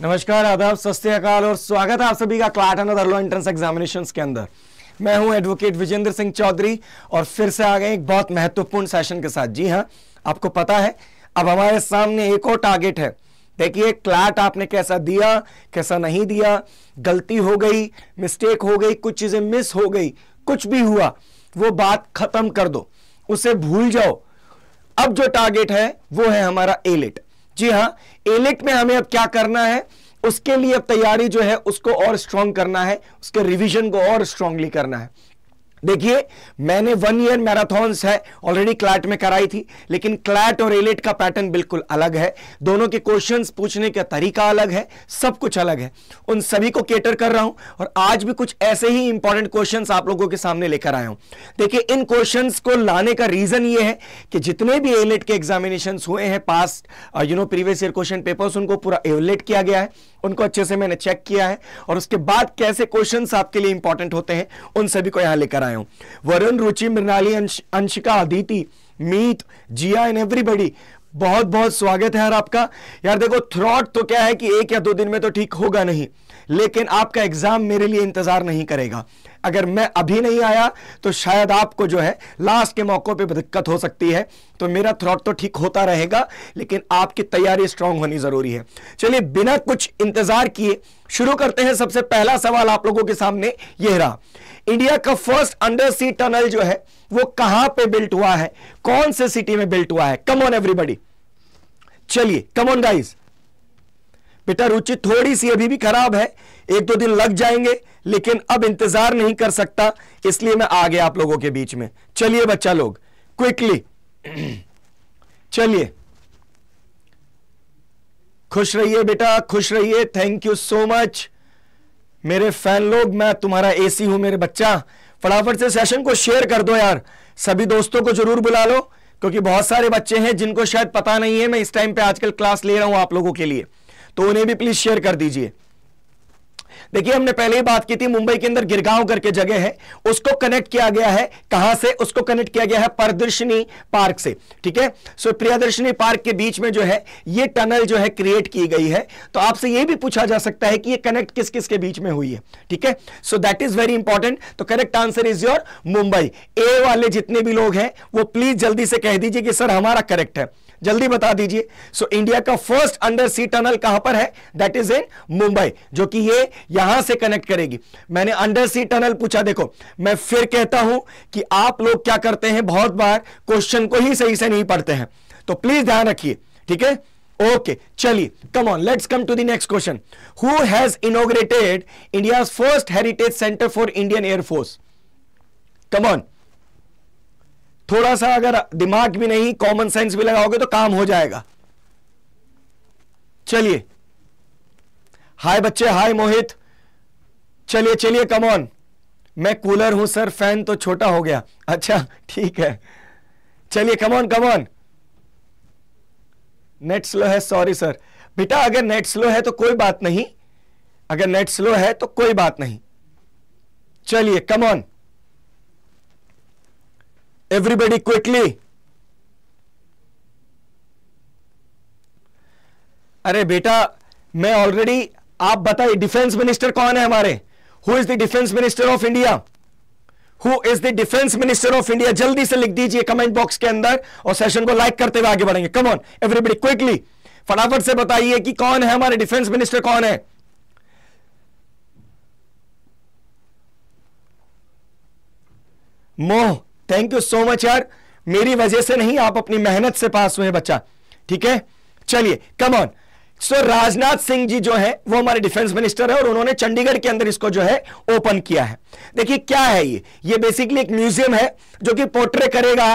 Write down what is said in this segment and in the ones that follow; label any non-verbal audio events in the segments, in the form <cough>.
नमस्कार आदाब सत और स्वागत है आप सभी का क्लाटन और अरलो एंट्रेंस एग्जामिनेशन के अंदर मैं हूं एडवोकेट विजेंद्र सिंह चौधरी और फिर से आ गए एक बहुत महत्वपूर्ण सेशन के साथ जी हाँ आपको पता है अब हमारे सामने एक और टारगेट है देखिए क्लाट आपने कैसा दिया कैसा नहीं दिया गलती हो गई मिस्टेक हो गई कुछ चीजें मिस हो गई कुछ भी हुआ वो बात खत्म कर दो उसे भूल जाओ अब जो टारगेट है वो है हमारा एलेट जी हाँ एलेट e में हमें अब क्या करना है उसके लिए अब तैयारी जो है उसको और स्ट्रांग करना है उसके रिवीजन को और स्ट्रांगली करना है देखिए मैंने वन ईयर मैराथॉन्स है ऑलरेडी क्लैट में कराई थी लेकिन क्लैट और एलेट का पैटर्न बिल्कुल अलग है दोनों के क्वेश्चंस पूछने का तरीका अलग है सब कुछ अलग है उन सभी को केटर कर रहा हूं और आज भी कुछ ऐसे ही इंपॉर्टेंट क्वेश्चंस आप लोगों के सामने लेकर आया हूं देखिए इन क्वेश्चन को लाने का रीजन ये है कि जितने भी एलेट के एग्जामिनेशन हुए हैं पास you know previous year question papers उनको पूरा एवलेट किया गया है उनको अच्छे से मैंने चेक किया है और उसके बाद कैसे क्वेश्चन आपके लिए इंपॉर्टेंट होते हैं उन सभी को यहां लेकर आया हूं वरुण रुचि मृणाली अंशिका अदिति मीत जिया एंड एवरीबडी बहुत बहुत स्वागत है यार आपका यार देखो थ्रॉट तो क्या है कि एक या दो दिन में तो ठीक होगा नहीं लेकिन आपका एग्जाम मेरे लिए इंतजार नहीं करेगा अगर मैं अभी नहीं आया तो शायद आपको जो है लास्ट के मौक़ों पे दिक्कत हो सकती है तो मेरा थ्रॉट तो ठीक होता रहेगा लेकिन आपकी तैयारी स्ट्रांग होनी ज़रूरी है चलिए बिना कुछ इंतज़ार किए शुरू करते हैं सबसे पहला सवाल आप लोगों के सामने यह रहा इंडिया का फर्स्ट अंडर सी टनल जो है वो कहां पे बिल्ट हुआ है कौन से सिटी में बिल्ट हुआ है कम ऑन एवरीबडी चलिए कम ऑन गाइज बेटा रुचि थोड़ी सी अभी भी खराब है एक दो दिन लग जाएंगे लेकिन अब इंतजार नहीं कर सकता इसलिए मैं आ गया आप लोगों के बीच में चलिए बच्चा लोग क्विकली <clears throat> चलिए खुश रहिए बेटा खुश रहिए थैंक यू सो मच मेरे फैन लोग मैं तुम्हारा एसी हूं मेरे बच्चा फटाफट से सेशन को शेयर कर दो यार सभी दोस्तों को जरूर बुला लो क्योंकि बहुत सारे बच्चे हैं जिनको शायद पता नहीं है मैं इस टाइम पे आजकल क्लास ले रहा हूं आप लोगों के लिए तो उन्हें भी प्लीज शेयर कर दीजिए देखिए हमने पहले ही बात की थी मुंबई के अंदर गिरगांव करके जगह है उसको कनेक्ट किया गया है कहां से उसको कनेक्ट किया गया है प्रदर्शनी पार्क से ठीक है सो प्रियदर्शनी पार्क के बीच में जो है ये टनल जो है क्रिएट की गई है तो आपसे ये भी पूछा जा सकता है कि ये कनेक्ट किस किस के बीच में हुई है ठीक है so that is very important तो correct answer is your Mumbai A वाले जितने भी लोग हैं वो प्लीज जल्दी से कह दीजिए कि सर हमारा करेक्ट है जल्दी बता दीजिए सो इंडिया का फर्स्ट अंडर सी टनल कहां पर है दैट इज इन मुंबई जो कि ये यहां से कनेक्ट करेगी मैंने अंडर सी टनल पूछा देखो मैं फिर कहता हूं कि आप लोग क्या करते हैं बहुत बार क्वेश्चन को ही सही से नहीं पढ़ते हैं तो प्लीज ध्यान रखिए ठीक है ओके चलिए come on let's come to the next question who has inaugurated India first heritage centre for Indian air force come on थोड़ा सा अगर दिमाग भी नहीं कॉमन सेंस भी लगाओगे तो काम हो जाएगा चलिए हाय बच्चे हाय मोहित चलिए चलिए कमॉन मैं कूलर हूं सर फैन तो छोटा हो गया अच्छा ठीक है चलिए कमॉन कमॉन नेट स्लो है सॉरी सर बेटा अगर नेट स्लो है तो कोई बात नहीं अगर नेट स्लो है तो कोई बात नहीं चलिए कम ऑन Everybody quickly. अरे बेटा मैं ऑलरेडी आप बताइए डिफेंस मिनिस्टर कौन है हमारे who is the defence minister of India who is the defence minister of India जल्दी से लिख दीजिए कमेंट बॉक्स के अंदर और सेशन को लाइक करते हुए आगे बढ़ेंगे कम ऑन एवरीबडी क्विकली फटाफट से बताइए कि कौन है हमारे डिफेंस मिनिस्टर कौन है मोह थैंक यू सो मच यार मेरी वजह से नहीं आप अपनी मेहनत से पास हुए बच्चा ठीक है चलिए come on so Rajnath Singh ji जो है वो हमारे डिफेंस मिनिस्टर है और उन्होंने चंडीगढ़ के अंदर इसको जो है ओपन किया है देखिए क्या है ये ये बेसिकली एक म्यूजियम है जो कि पोर्ट्रे करेगा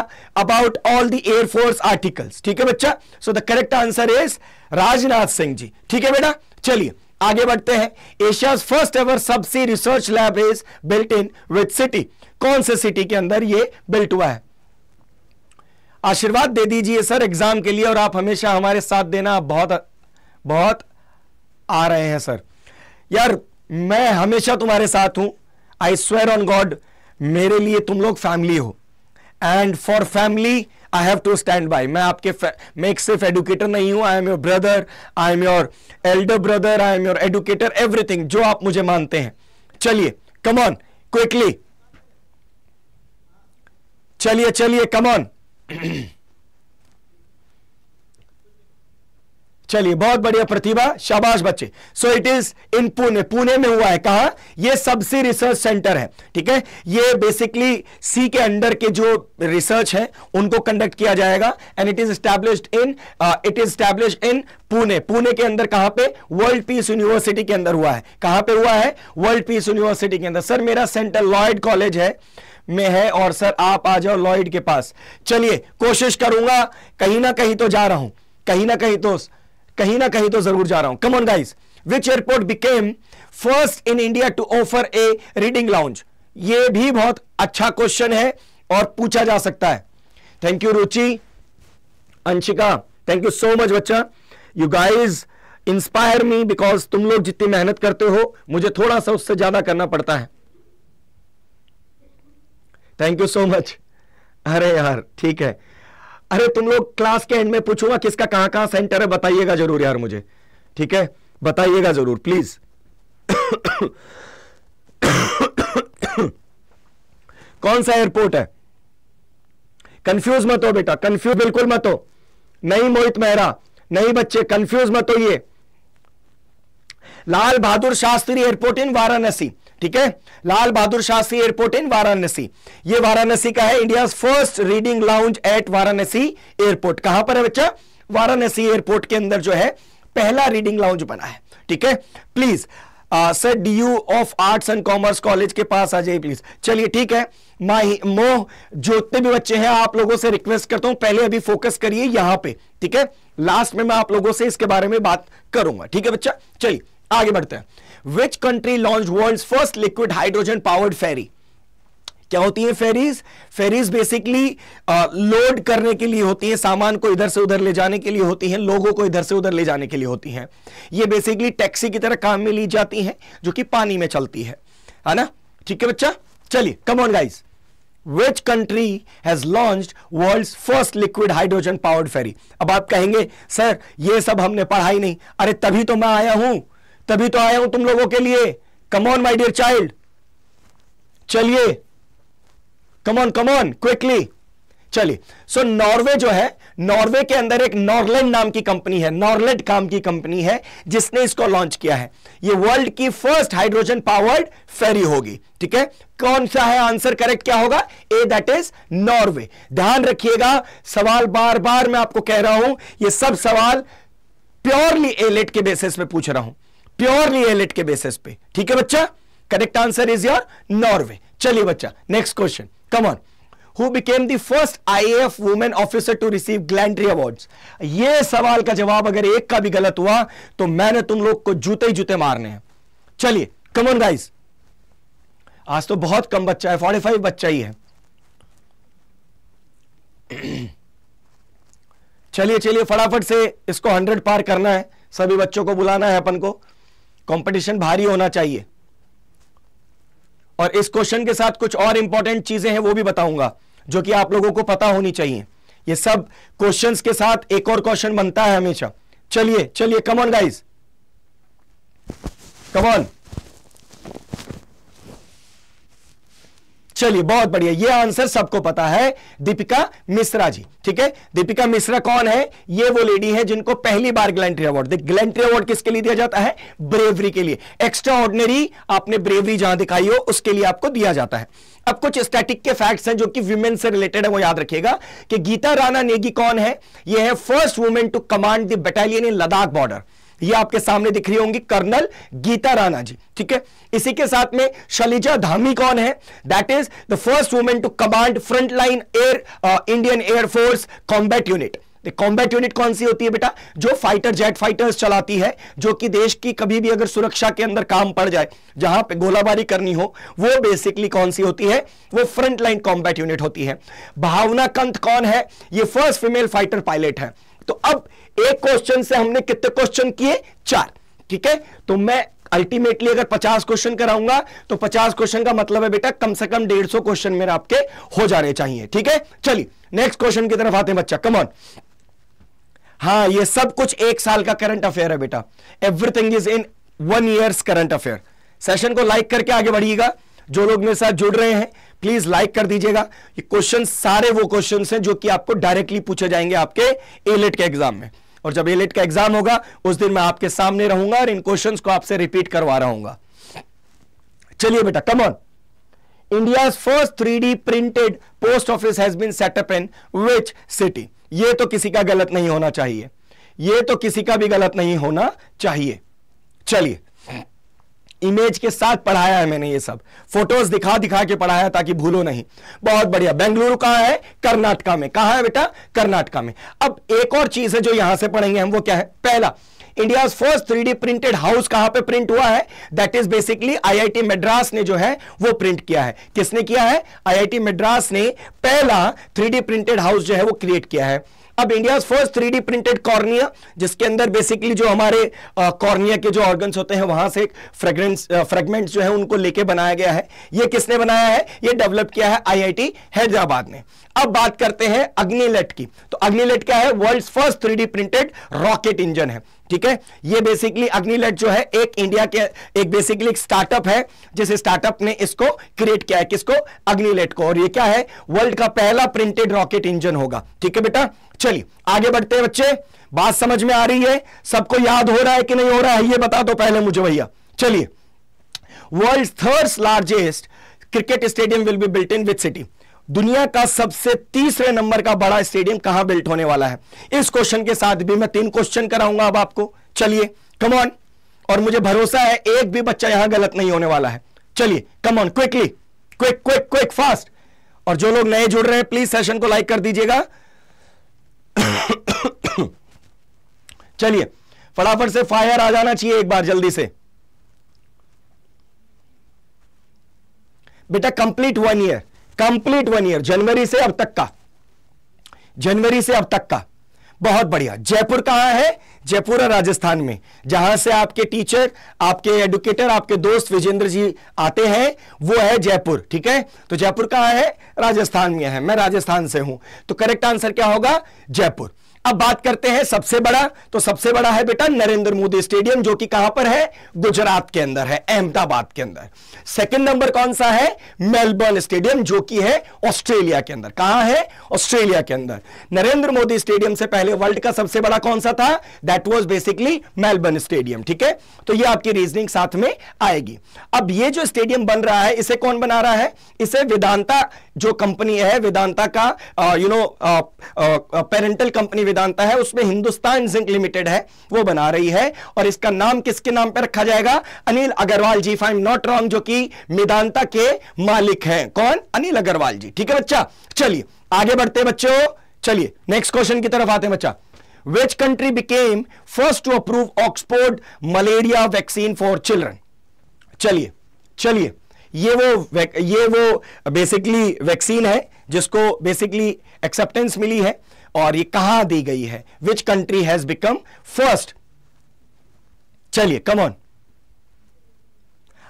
about all the air force articles ठीक है बच्चा so the correct answer is Rajnath Singh ji ठीक है बेटा चलिए आगे बढ़ते हैं Asia first ever subsea research lab is built in which city कौन से सिटी के अंदर ये बिल्ट हुआ है आशीर्वाद दे दीजिए सर एग्जाम के लिए और आप हमेशा हमारे साथ देना बहुत बहुत आ रहे हैं सर यार मैं हमेशा तुम्हारे साथ हूं आई स्वेर ऑन गॉड मेरे लिए तुम लोग फैमिली हो and for family I have to stand by मैं आपके मैं एक सिर्फ एडुकेटर नहीं हूं I am your brother I am your elder brother I am your educator everything जो आप मुझे मानते हैं चलिए कम ऑन क्विकली चलिए चलिए कमॉन चलिए बहुत बढ़िया प्रतिभा शाबाश बच्चे so it is in Pune Pune में हुआ है कहा ये सबसे रिसर्च सेंटर है ठीक है ये बेसिकली सी के अंडर के जो रिसर्च है उनको कंडक्ट किया जाएगा and it is established in it is established in Pune Pune के अंदर कहां पे वर्ल्ड पीस यूनिवर्सिटी के अंदर हुआ है कहां पे हुआ है वर्ल्ड पीस यूनिवर्सिटी के अंदर सर मेरा सेंटर लॉयड कॉलेज है में है और सर आप आ जाओ लॉयड के पास चलिए कोशिश करूंगा कहीं ना कहीं तो जा रहा हूं कहीं ना कहीं तो कहीं ना कहीं तो जरूर जा रहा हूं come on guys which airport became first in India to offer a reading lounge ये भी बहुत अच्छा क्वेश्चन है और पूछा जा सकता है thank you Ruchi Anshika thank you so much बच्चा you guys inspire me because तुम लोग जितनी मेहनत करते हो मुझे थोड़ा सा उससे ज्यादा करना पड़ता है थैंक यू सो मच अरे यार ठीक है अरे तुम लोग क्लास के एंड में पूछूंगा किसका कहां कहां सेंटर है बताइएगा जरूर यार मुझे ठीक है बताइएगा जरूर प्लीज कौन सा एयरपोर्ट है कंफ्यूज मत हो बेटा कंफ्यूज बिल्कुल मत हो नहीं मोहित मेहरा नहीं बच्चे कंफ्यूज मत हो ये लाल बहादुर शास्त्री एयरपोर्ट इन वाराणसी ठीक है लाल बहादुर शास्त्री एयरपोर्ट इन वाराणसी ये वाराणसी का है India first reading lounge at Varanasi airport कहां पर है बच्चा वाराणसी एयरपोर्ट के अंदर जो है पहला रीडिंग लाउंज बना है ठीक है please sir D U of arts and commerce college के पास आ जाइए प्लीज चलिए ठीक है माही मोह जो उतने भी बच्चे हैं आप लोगों से रिक्वेस्ट करता हूं पहले अभी फोकस करिए यहां पे ठीक है लास्ट में मैं आप लोगों से इसके बारे में बात करूंगा ठीक है बच्चा चलिए आगे बढ़ते हैं which country launch world first liquid hydrogen powered ferry क्या होती है फेरीज फेरीज बेसिकली लोड करने के लिए होती है सामान को इधर से उधर ले जाने के लिए होती हैं लोगों को इधर से उधर ले जाने के लिए होती हैं ये बेसिकली टैक्सी की तरह काम में ली जाती हैं जो कि पानी में चलती है है ना ठीक है बच्चा चलिए come on guys which country has launch world first liquid hydrogen powered ferry अब आप कहेंगे सर ये सब हमने पढ़ाई नहीं अरे तभी तो मैं आया हूं तभी तो आया हूं तुम लोगों के लिए कमॉन माई डियर चाइल्ड चलिए कमॉन कमॉन क्विकली चलिए सो नॉर्वे जो है नॉर्वे के अंदर एक नॉर्लैंड नाम की कंपनी है नॉर्लेट काम की कंपनी है जिसने इसको लॉन्च किया है ये वर्ल्ड की फर्स्ट हाइड्रोजन पावर्ड फेरी होगी ठीक है कौन सा है आंसर करेक्ट क्या होगा ए दैट इज नॉर्वे ध्यान रखिएगा सवाल बार बार मैं आपको कह रहा हूं ये सब सवाल प्योरली एलेट के बेसिस में पूछ रहा हूं प्योरली एलिट के बेसिस पे ठीक है बच्चा correct answer is your Norway चलिए बच्चा next question come on who became the first F women officer to receive gallantry award ये सवाल का जवाब अगर एक का भी गलत हुआ तो मैंने तुम लोग को जूते ही जूते मारने हैं चलिए कम ऑन गाइस आज तो बहुत कम बच्चा है फोर्टी फाइव बच्चा ही है <clears throat> चलिए चलिए फटाफट से इसको हंड्रेड पार करना है सभी बच्चों को बुलाना है अपन को कंपटीशन भारी होना चाहिए और इस क्वेश्चन के साथ कुछ और इंपॉर्टेंट चीजें हैं वो भी बताऊंगा जो कि आप लोगों को पता होनी चाहिए ये सब क्वेश्चंस के साथ एक और क्वेश्चन बनता है हमेशा चलिए चलिए कमॉन गाइज कमॉन चलिए बहुत बढ़िया ये आंसर सबको पता है दीपिका मिश्रा जी ठीक है दीपिका मिश्रा कौन है ये वो लेडी है जिनको पहली बार ग्लेंट्री अवार्ड ग्लेंट्री अवार्ड किसके लिए दिया जाता है ब्रेवरी के लिए एक्स्ट्रा ऑर्डिनरी आपने ब्रेवरी जहां दिखाई हो उसके लिए आपको दिया जाता है अब कुछ स्टैटिक के फैक्ट्स हैं जो कि वुमेन से रिलेटेड है वो याद रखिएगा कि गीता राणा नेगी कौन है ये है first women to command the battalion in Ladakh border ये आपके सामने दिख रही होंगी कर्नल गीता राणा जी ठीक है इसी के साथ में शलिजा धामी कौन है that is the first women to command front line air Indian air force combat unit combat unit कौन सी होती है बेटा जो फाइटर जेट फाइटर्स चलाती है जो कि देश की कभी भी अगर सुरक्षा के अंदर काम पड़ जाए जहां पे गोलाबारी करनी हो वो बेसिकली कौन सी होती है वो फ्रंट लाइन कॉम्बैट यूनिट होती है भावना कंत कौन है ये फर्स्ट फीमेल फाइटर पायलट है तो अब एक क्वेश्चन से हमने कितने क्वेश्चन किए चार ठीक है तो मैं अल्टीमेटली अगर 50 क्वेश्चन कराऊंगा तो 50 क्वेश्चन का मतलब है बेटा कम से कम 150 क्वेश्चन मेरे आपके हो जाने चाहिए ठीक है चलिए नेक्स्ट क्वेश्चन की तरफ आते हैं बच्चा कमॉन हाँ ये सब कुछ एक साल का करंट अफेयर है बेटा everything is in one year current affair session को लाइक करके आगे बढ़िएगा जो लोग मेरे साथ जुड़ रहे हैं प्लीज लाइक कर दीजिएगा ये क्वेश्चन सारे वो क्वेश्चन हैं जो कि आपको डायरेक्टली पूछे जाएंगे आपके एलेट e के एग्जाम में और जब एलेट e का एग्जाम होगा उस दिन मैं आपके सामने रहूंगा और इन क्वेश्चन को आपसे रिपीट करवा रहा चलिए बेटा come on India first three printed post office has been set up in which city ये तो किसी का गलत नहीं होना चाहिए ये तो किसी का भी गलत नहीं होना चाहिए चलिए इमेज के साथ पढ़ाया है मैंने ये सब फोटोज दिखा दिखा के पढ़ाया ताकि भूलो नहीं बहुत बढ़िया बेंगलुरु कहा है कर्नाटका में कहा है बेटा कर्नाटका में अब एक और चीज है जो यहां से पढ़ेंगे हम वो क्या है पहला India first three D printed house कहां पे प्रिंट हुआ है that is basically IIT Madras ने जो है वो प्रिंट किया है किसने किया है आईआईटी मद्रास ने पहला थ्री प्रिंटेड हाउस जो है वो क्रिएट किया है अब India first three printed cornea जिसके अंदर बेसिकली जो हमारे कॉर्निया के जो ऑर्गन्स होते हैं वहां से फ्रेग्रेंस फ्रेगमेंट जो है उनको लेके बनाया गया है ये किसने बनाया है ये डेवलप किया है आईआईटी हैदराबाद ने अब बात करते हैं अग्निलेट की तो अग्निलेट क्या है world first three printed rocket engine है ठीक है ये बेसिकली अग्निलेट जो है एक इंडिया के एक बेसिकली एक स्टार्टअप है जिस स्टार्टअप ने इसको क्रिएट किया है किसको अग्निलेट को और ये क्या है वर्ल्ड का पहला प्रिंटेड रॉकेट इंजन होगा ठीक है बेटा चलिए आगे बढ़ते हैं बच्चे बात समझ में आ रही है सबको याद हो रहा है कि नहीं हो रहा है ये बता दो पहले मुझे भैया चलिए world third largest cricket stadium will be built in which city दुनिया का सबसे तीसरे नंबर का बड़ा स्टेडियम कहां बिल्ट होने वाला है इस क्वेश्चन के साथ भी मैं तीन क्वेश्चन कराऊंगा अब आपको चलिए कमॉन और मुझे भरोसा है एक भी बच्चा यहां गलत नहीं होने वाला है चलिए come on quickly quick quick quick fast और जो लोग नए जुड़ रहे हैं प्लीज सेशन को लाइक कर दीजिएगा <coughs> चलिए फटाफट से फायर आ जाना चाहिए एक बार जल्दी से बेटा complete one year complete one year जनवरी से अब तक का जनवरी से अब तक का बहुत बढ़िया जयपुर कहां है और राजस्थान में जहां से आपके टीचर आपके एडुकेटर आपके दोस्त विजेंद्र जी आते हैं वो है जयपुर ठीक है तो जयपुर कहां है राजस्थान में है मैं राजस्थान से हूं तो करेक्ट आंसर क्या होगा जयपुर अब बात करते हैं सबसे बड़ा तो सबसे बड़ा है बेटा नरेंद्र मोदी स्टेडियम जो कि कहां पर है गुजरात के अंदर है अहमदाबाद के अंदर सेकंड नंबर कौन सा है मेलबर्न स्टेडियम जो कि है ऑस्ट्रेलिया के अंदर कहां है ऑस्ट्रेलिया के अंदर नरेंद्र मोदी स्टेडियम से पहले वर्ल्ड का सबसे बड़ा कौन सा था that was basically Melbourne stadium ठीक है तो यह आपकी रीजनिंग साथ में आएगी अब ये जो स्टेडियम बन रहा है इसे कौन बना रहा है इसे वेदांता जो कंपनी है वेदांता का you know parental company Vedanta है उसमें हिंदुस्तान जिंक लिमिटेड है वो बना रही है और इसका नाम किसके नाम पर रखा जाएगा Anil Agarwal ji if I'm not wrong जो कि मेदांता के मालिक है कौन अनिल अग्रवाल जी ठीक है बच्चा चलिए आगे बढ़ते बच्चों चलिए नेक्स्ट क्वेश्चन की तरफ आते हैं बच्चा which country became first to approve Oxford malaria vaccine for children? चलिए चलिए ये वो ये वो बेसिकली वैक्सीन है जिसको बेसिकली एक्सेप्टेंस मिली है और ये कहां दी गई है which country has become first चलिए कम ऑन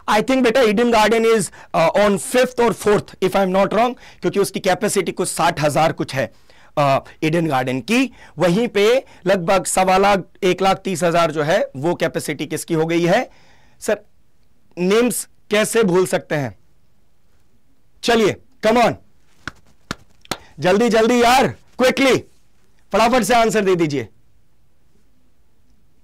आई थिंक बेटा Eden Garden is on fifth और fourth if I am not wrong क्योंकि उसकी कैपेसिटी कुछ साठ हजार कुछ है ईडन uh, गार्डन की वहीं पे लगभग सवा लाख एक लाख तीस हजार जो है वो कैपेसिटी किसकी हो गई है सर नेम्स कैसे भूल सकते हैं चलिए कम ऑन जल्दी जल्दी यार क्विकली फटाफट से आंसर दे दीजिए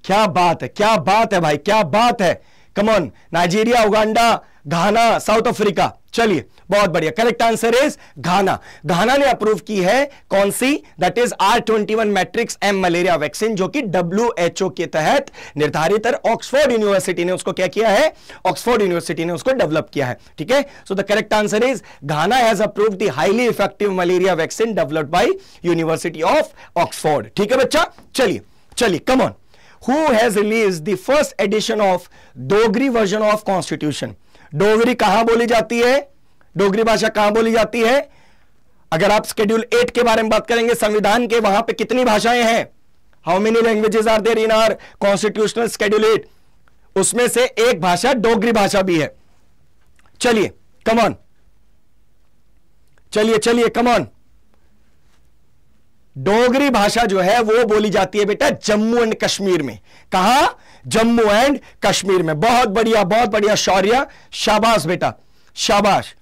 क्या बात है क्या बात है भाई क्या बात है come on Nigeria Uganda Ghana South Africa चलिए बहुत बढ़िया correct answer is Ghana Ghana ने अप्रूव की है कौन सी that is R twenty one matrix M malaria vaccine जो कि डब्ल्यू एच ओ के तहत निर्धारित है ऑक्सफोर्ड यूनिवर्सिटी ने उसको क्या किया है ऑक्सफोर्ड यूनिवर्सिटी ने उसको डेवलप किया है ठीक है so the correct answer is Ghana has approve the highly effective malaria vaccine developed by university of Oxford ठीक है बच्चा चलिए चलिए come on who has release the first edition of Dogri version of constitution Dogri कहां बोली जाती है डोगरी भाषा कहां बोली जाती है अगर आप स्केड्यूल एट के बारे में बात करेंगे संविधान के वहां पे कितनी भाषाएं हैं how many languages are there in are constitutional schedule eight उसमें से एक भाषा डोगरी भाषा भी है चलिए कमॉन चलिए चलिए कमॉन डोगरी भाषा जो है वो बोली जाती है बेटा जम्मू एंड कश्मीर में कहा जम्मू एंड कश्मीर में बहुत बढ़िया बहुत बढ़िया शौर्य शाबाश बेटा शाबाश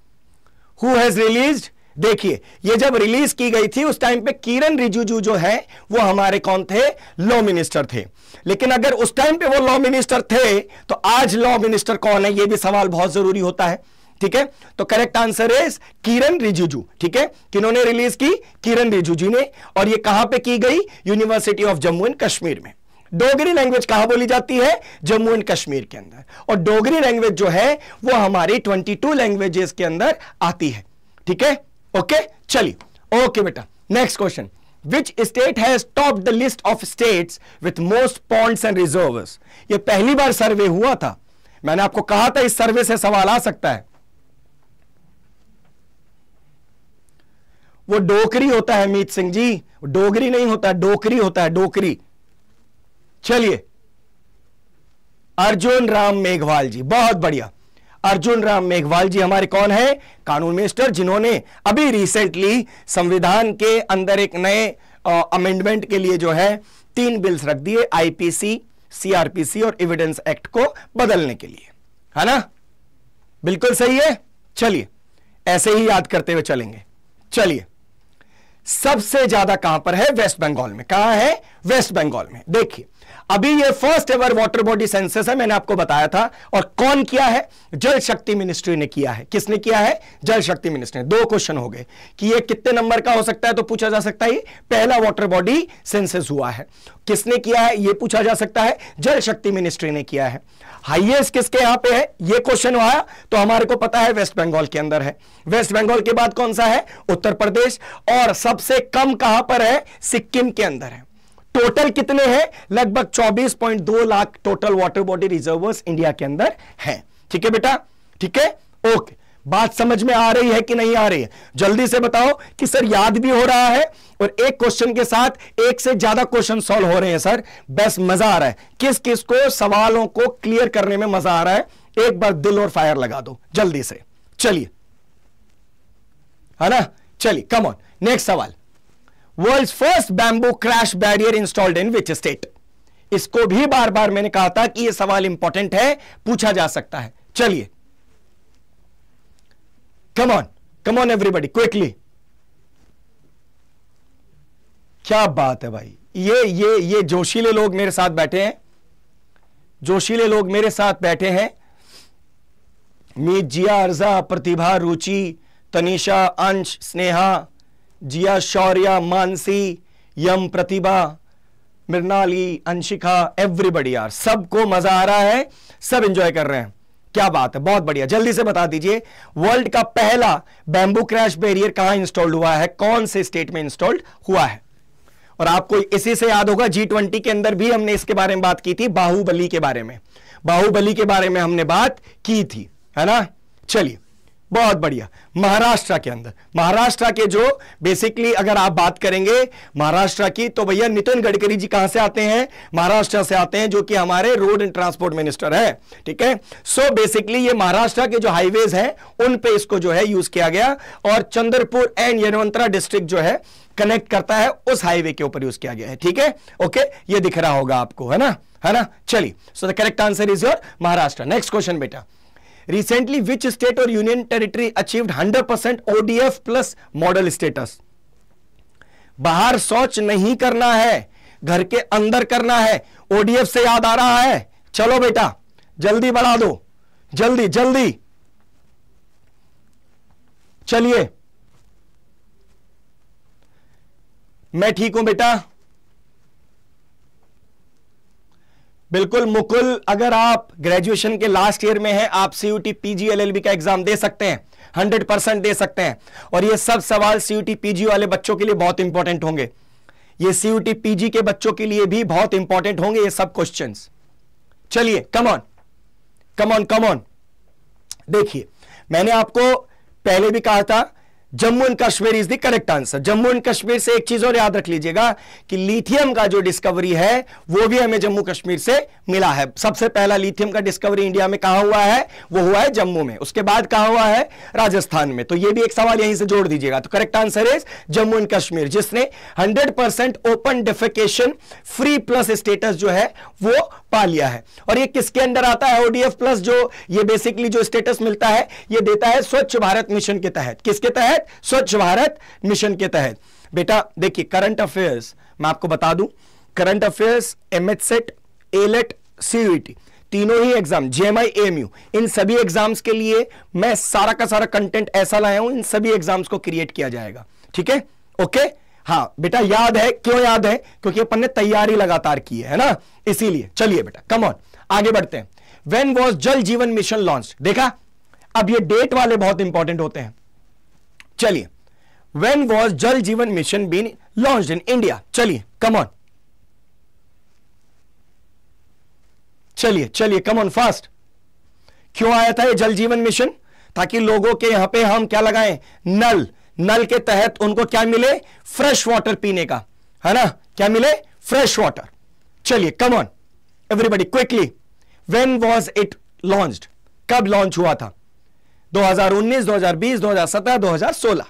हु हैज रिलीज देखिए ये जब रिलीज की गई थी उस टाइम पे किरण रिजिजू जो है वो हमारे कौन थे लॉ मिनिस्टर थे लेकिन अगर उस टाइम पे वो लॉ मिनिस्टर थे तो आज लॉ मिनिस्टर कौन है ये भी सवाल बहुत जरूरी होता है ठीक है तो करेक्ट आंसर है किरण रिजिजू ठीक है किन्होंने रिलीज की किरण रिजिजू ने और ये कहां पे की गई university of Jammu and Kashmir में डोगरी लैंग्वेज कहां बोली जाती है जम्मू एंड कश्मीर के अंदर और डोगरी लैंग्वेज जो है वो हमारी टू लैंग्वेजेस के अंदर आती है ठीक है ओके चलिए ओके बेटा next question which state has topped the list of states with most ponds and reserve ये पहली बार सर्वे हुआ था मैंने आपको कहा था इस सर्वे से सवाल आ सकता है वो डोकरी होता है मीत सिंह जी डोगरी नहीं होता डोकरी होता है डोकरी चलिए अर्जुन राम मेघवाल जी बहुत बढ़िया अर्जुन राम मेघवाल जी हमारे कौन है कानून मिनिस्टर जिन्होंने अभी रिसेंटली संविधान के अंदर एक नए अमेंडमेंट के लिए जो है तीन बिल्स रख दिए आईपीसी सीआरपीसी और एविडेंस एक्ट को बदलने के लिए है ना बिल्कुल सही है चलिए ऐसे ही याद करते हुए चलेंगे चलिए सबसे ज्यादा कहां पर है वेस्ट बंगाल में कहा है वेस्ट बंगाल में देखिए अभी ये first ever water body census है मैंने आपको बताया था और कौन किया है जल शक्ति मिनिस्ट्री ने किया है किसने किया है जल शक्ति मिनिस्ट्री दो क्वेश्चन हो गए कि ये कितने नंबर का हो सकता है तो पूछा जा सकता है पहला वाटर बॉडी सेंसस हुआ है किसने किया है ये पूछा जा सकता है जल शक्ति मिनिस्ट्री ने किया है हाईएस्ट किसके यहां पे है ये क्वेश्चन आया तो हमारे को पता है वेस्ट बंगाल के अंदर है वेस्ट बंगाल के बाद कौन सा है उत्तर प्रदेश और सबसे कम कहां पर है सिक्किम के अंदर है टोटल कितने हैं लगभग 24.2 lakh total water body reservoirs India के अंदर हैं ठीक है बेटा ठीक है ओके बात समझ में आ रही है कि नहीं आ रही है जल्दी से बताओ कि सर याद भी हो रहा है और एक क्वेश्चन के साथ एक से ज्यादा क्वेश्चन सॉल्व हो रहे हैं सर बस मजा आ रहा है किस किस को सवालों को क्लियर करने में मजा आ रहा है एक बार दिल और फायर लगा दो जल्दी से चलिए है ना चलिए कम ऑन नेक्स्ट सवाल world first bamboo crash barrier installed in which state इसको भी बार बार मैंने कहा था कि यह सवाल इंपॉर्टेंट है पूछा जा सकता है चलिए come on come on everybody quickly क्या बात है भाई ये ये ये जोशीले लोग मेरे साथ बैठे हैं जोशीले लोग मेरे साथ बैठे हैं मीत जिया अर्जा प्रतिभा रुचि तनिषा अंश स्नेहा जिया शौर्य मानसी यम प्रतिभा मृणाली अंशिका एवरीबडी यार सबको मजा आ रहा है सब एंजॉय कर रहे हैं क्या बात है बहुत बढ़िया जल्दी से बता दीजिए वर्ल्ड का पहला बैंबू क्रैश बैरियर कहां इंस्टॉल्ड हुआ है कौन से स्टेट में इंस्टॉल्ड हुआ है और आपको इसी से याद होगा जी ट्वेंटी के अंदर भी हमने इसके बारे में बात की थी बाहुबली के बारे में बाहुबली के बारे में हमने बात की थी है ना चलिए बहुत बढ़िया महाराष्ट्र के अंदर महाराष्ट्र के जो बेसिकली अगर आप बात करेंगे महाराष्ट्र की तो भैया नितिन गडकरी जी कहां से आते हैं महाराष्ट्र से आते हैं जो कि हमारे रोड एंड ट्रांसपोर्ट मिनिस्टर है ठीक है सो बेसिकली ये महाराष्ट्र के जो हाईवेज हैं उन पे इसको जो है यूज किया गया और चंद्रपुर एंड यनवंतरा डिस्ट्रिक्ट जो है कनेक्ट करता है उस हाईवे के ऊपर यूज किया गया है ठीक है ओके ये दिख रहा होगा आपको है ना है ना चलिए so the correct answer is your Maharashtra next question बेटा रिसेंटली विच स्टेट और union territory achieved 100% percent ODF plus model status बाहर शौच नहीं करना है घर के अंदर करना है ओडीएफ से याद आ रहा है चलो बेटा जल्दी बढ़ा दो जल्दी जल्दी चलिए मैं ठीक हूं बेटा बिल्कुल मुकुल अगर आप ग्रेजुएशन के लास्ट ईयर में हैं आप सीयूटी पीजीएलएलबी का एग्जाम दे सकते हैं 100 परसेंट दे सकते हैं और ये सब सवाल सीयूटी पीजी वाले बच्चों के लिए बहुत इंपॉर्टेंट होंगे ये सीयूटी पीजी के बच्चों के लिए भी बहुत इंपॉर्टेंट होंगे ये सब क्वेश्चन चलिए कमॉन कमॉन कमॉन देखिए मैंने आपको पहले भी कहा था Jammu and Kashmir is the correct answer Jammu and Kashmir से एक चीज और याद रख लीजिएगा कि लिथियम का जो डिस्कवरी है वो भी हमें जम्मू कश्मीर से मिला है सबसे पहला लिथियम का डिस्कवरी इंडिया में कहा हुआ है वो हुआ है जम्मू में उसके बाद कहा हुआ है राजस्थान में तो ये भी एक सवाल यहीं से जोड़ दीजिएगा तो correct answer is Jammu and Kashmir जिसने hundred open defecation free plus status जो है वो पा लिया है और ये किसके अंडर आता है ओडीएफ प्लस जो ये बेसिकली जो स्टेटस मिलता है ये देता है स्वच्छ भारत मिशन के तहत किसके तहत तहत स्वच्छ भारत मिशन के तहत बेटा देखिए करंट अफेयर्स मैं आपको बता दूं current affairs M H CET AILET CUET तीनों ही एग्जाम जेएमआई एमयू इन सभी एग्जाम्स के लिए मैं सारा का सारा कंटेंट ऐसा लाया हूं इन सभी एग्जाम्स को क्रिएट किया जाएगा ठीक है ओके हाँ बेटा याद है क्यों याद है क्योंकि अपन ने तैयारी लगातार की है ना इसीलिए चलिए बेटा कम ऑन आगे बढ़ते हैं when was Jal Jeevan mission launch देखा अब ये डेट वाले बहुत इंपॉर्टेंट होते हैं चलिए when was Jal Jeevan mission been launch in India चलिए कमॉन चलिए चलिए कमॉन फास्ट क्यों आया था ये जल जीवन मिशन ताकि लोगों के यहां पे हम क्या लगाएं नल नल के तहत उनको क्या मिले फ्रेश वाटर पीने का है ना क्या मिले फ्रेश वाटर चलिए come on everybody quickly when was it launch कब लॉन्च हुआ था 2019, 2020, 2017, 2016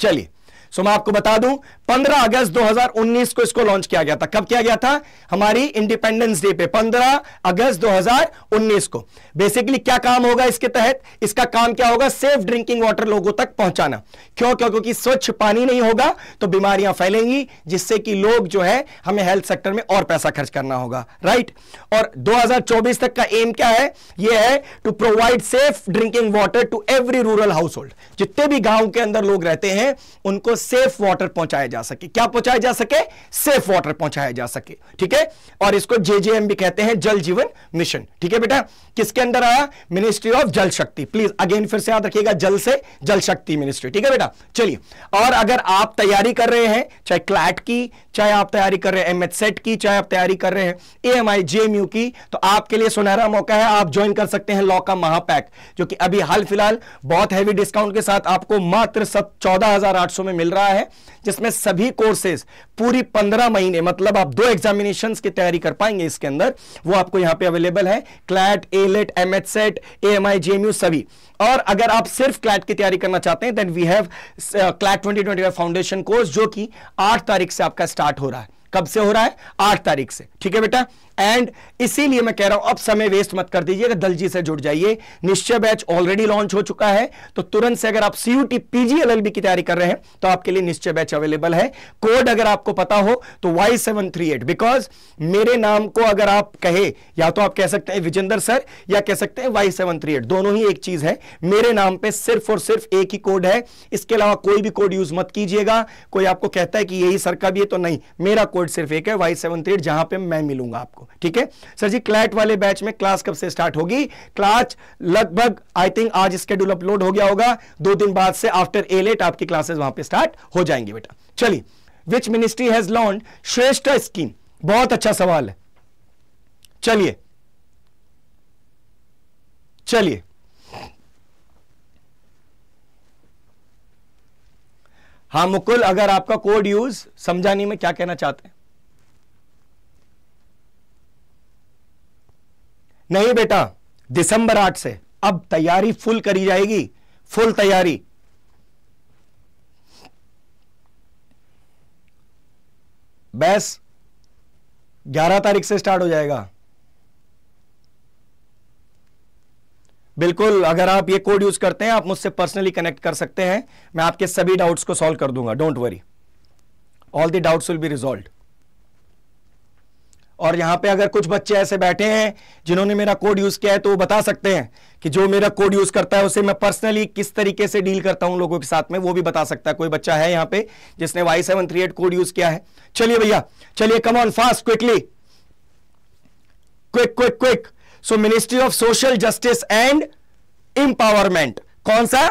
चलिए सो मैं आपको बता दूं 15 अगस्त 2019 को इसको लॉन्च किया गया था कब किया गया था हमारी इंडिपेंडेंस डे पे 15 अगस्त 2019 को बेसिकली क्या काम होगा इसके तहत इसका काम क्या होगा सेफ ड्रिंकिंग वाटर लोगों तक पहुंचाना क्यों क्यों क्योंकि स्वच्छ पानी नहीं होगा तो बीमारियां फैलेंगी जिससे कि लोग जो है हमें हेल्थ सेक्टर में और पैसा खर्च करना होगा राइट और दो तक का एम क्या है यह है to provide safe drinking water to every rural household जितने भी गांव के अंदर लोग रहते हैं उनको सेफ वाटर पहुंचाया जा सके क्या पहुंचाया जा सके सेफ वाटर पहुंचाया जा सके ठीक है और इसको जेजेएम भी कहते हैं जल जीवन मिशन ठीक है बेटा किसके अंदर आया मिनिस्ट्री ऑफ जल शक्ति प्लीज अगेन फिर से याद रखिएगा जल से जल शक्ति मिनिस्ट्री ठीक है बेटा चलिए और अगर आप तैयारी कर रहे हैं चाहे क्लैट की चाहे आप तैयारी कर रहे हैं एम की चाहे आप तैयारी कर रहे हैं ए एम आई जेएमयू की तो आपके लिए सुनहरा मौका है आप ज्वाइन कर सकते हैं लॉ का महापैक जो कि अभी हाल फिलहाल बहुत हैवी डिस्काउंट के साथ आपको मात्र सब चौदह में मिल मिल रहा है जिसमें सभी कोर्सेज पूरी पंद्रह महीने मतलब आप दो एग्जामिनेशन की तैयारी कर पाएंगे इसके अंदर वो आपको यहां पे अवेलेबल है CLAT AILET M H CET M I J M U सभी और अगर आप सिर्फ क्लैट की तैयारी करना चाहते हैं then we have CLAT twenty twenty five foundation course जो कि आठ तारीख से आपका स्टार्ट हो रहा है कब से हो रहा है आठ तारीख से ठीक है बेटा एंड इसीलिए मैं कह रहा हूं अब समय वेस्ट मत कर दीजिएगा दलजी से जुड़ जाइए निश्चय बैच ऑलरेडी लॉन्च हो चुका है तो तुरंत से अगर आप सीयूटी पीजीएलएलबी की तैयारी कर रहे हैं तो आपके लिए निश्चय बैच अवेलेबल है कोड अगर आपको पता हो तो Y seven three eight because मेरे नाम को अगर आप कहे या तो आप कह सकते हैं विजेंद्र सर या कह सकते हैं वाई सेवन थ्री एट दोनों ही एक चीज है मेरे नाम पर सिर्फ और सिर्फ एक ही कोड है इसके अलावा कोई भी कोड यूज मत कीजिएगा कोई आपको कहता है कि यही सर का भी है तो नहीं मेरा कोड सिर्फ एक है वाई सेवन थ्री एट जहां पर मैं मिलूंगा आपको ठीक है सर जी क्लैट वाले बैच में क्लास कब से स्टार्ट होगी क्लास लगभग आई थिंक आज स्केड्यूल अपलोड हो गया होगा दो दिन बाद से आफ्टर ए लेट आपकी क्लासेस वहां पे स्टार्ट हो जाएंगी बेटा चलिए which ministry has launch Shreshta scheme बहुत अच्छा सवाल है चलिए चलिए हाँ मुकुल अगर आपका कोड यूज समझा नहीं मैं क्या कहना चाहते हैं नहीं बेटा दिसंबर आठ से अब तैयारी फुल करी जाएगी फुल तैयारी बैस ग्यारह तारीख से स्टार्ट हो जाएगा बिल्कुल अगर आप ये कोड यूज करते हैं आप मुझसे पर्सनली कनेक्ट कर सकते हैं मैं आपके सभी डाउट्स को सॉल्व कर दूंगा don't worry all the doubts will be resolve और यहाँ पे अगर कुछ बच्चे ऐसे बैठे हैं जिन्होंने मेरा कोड यूज़ किया है तो वो बता सकते हैं कि जो मेरा कोड यूज़ करता है उसे मैं पर्सनली किस तरीके से डील करता हूँ लोगों के साथ में वो भी बता सकता है कोई बच्चा है यहाँ पे जिसने Y seven three eight code use किया है चलिए भैया चलिए come on fast quickly quick quick quick so ministry of social justice and empowerment कौन सा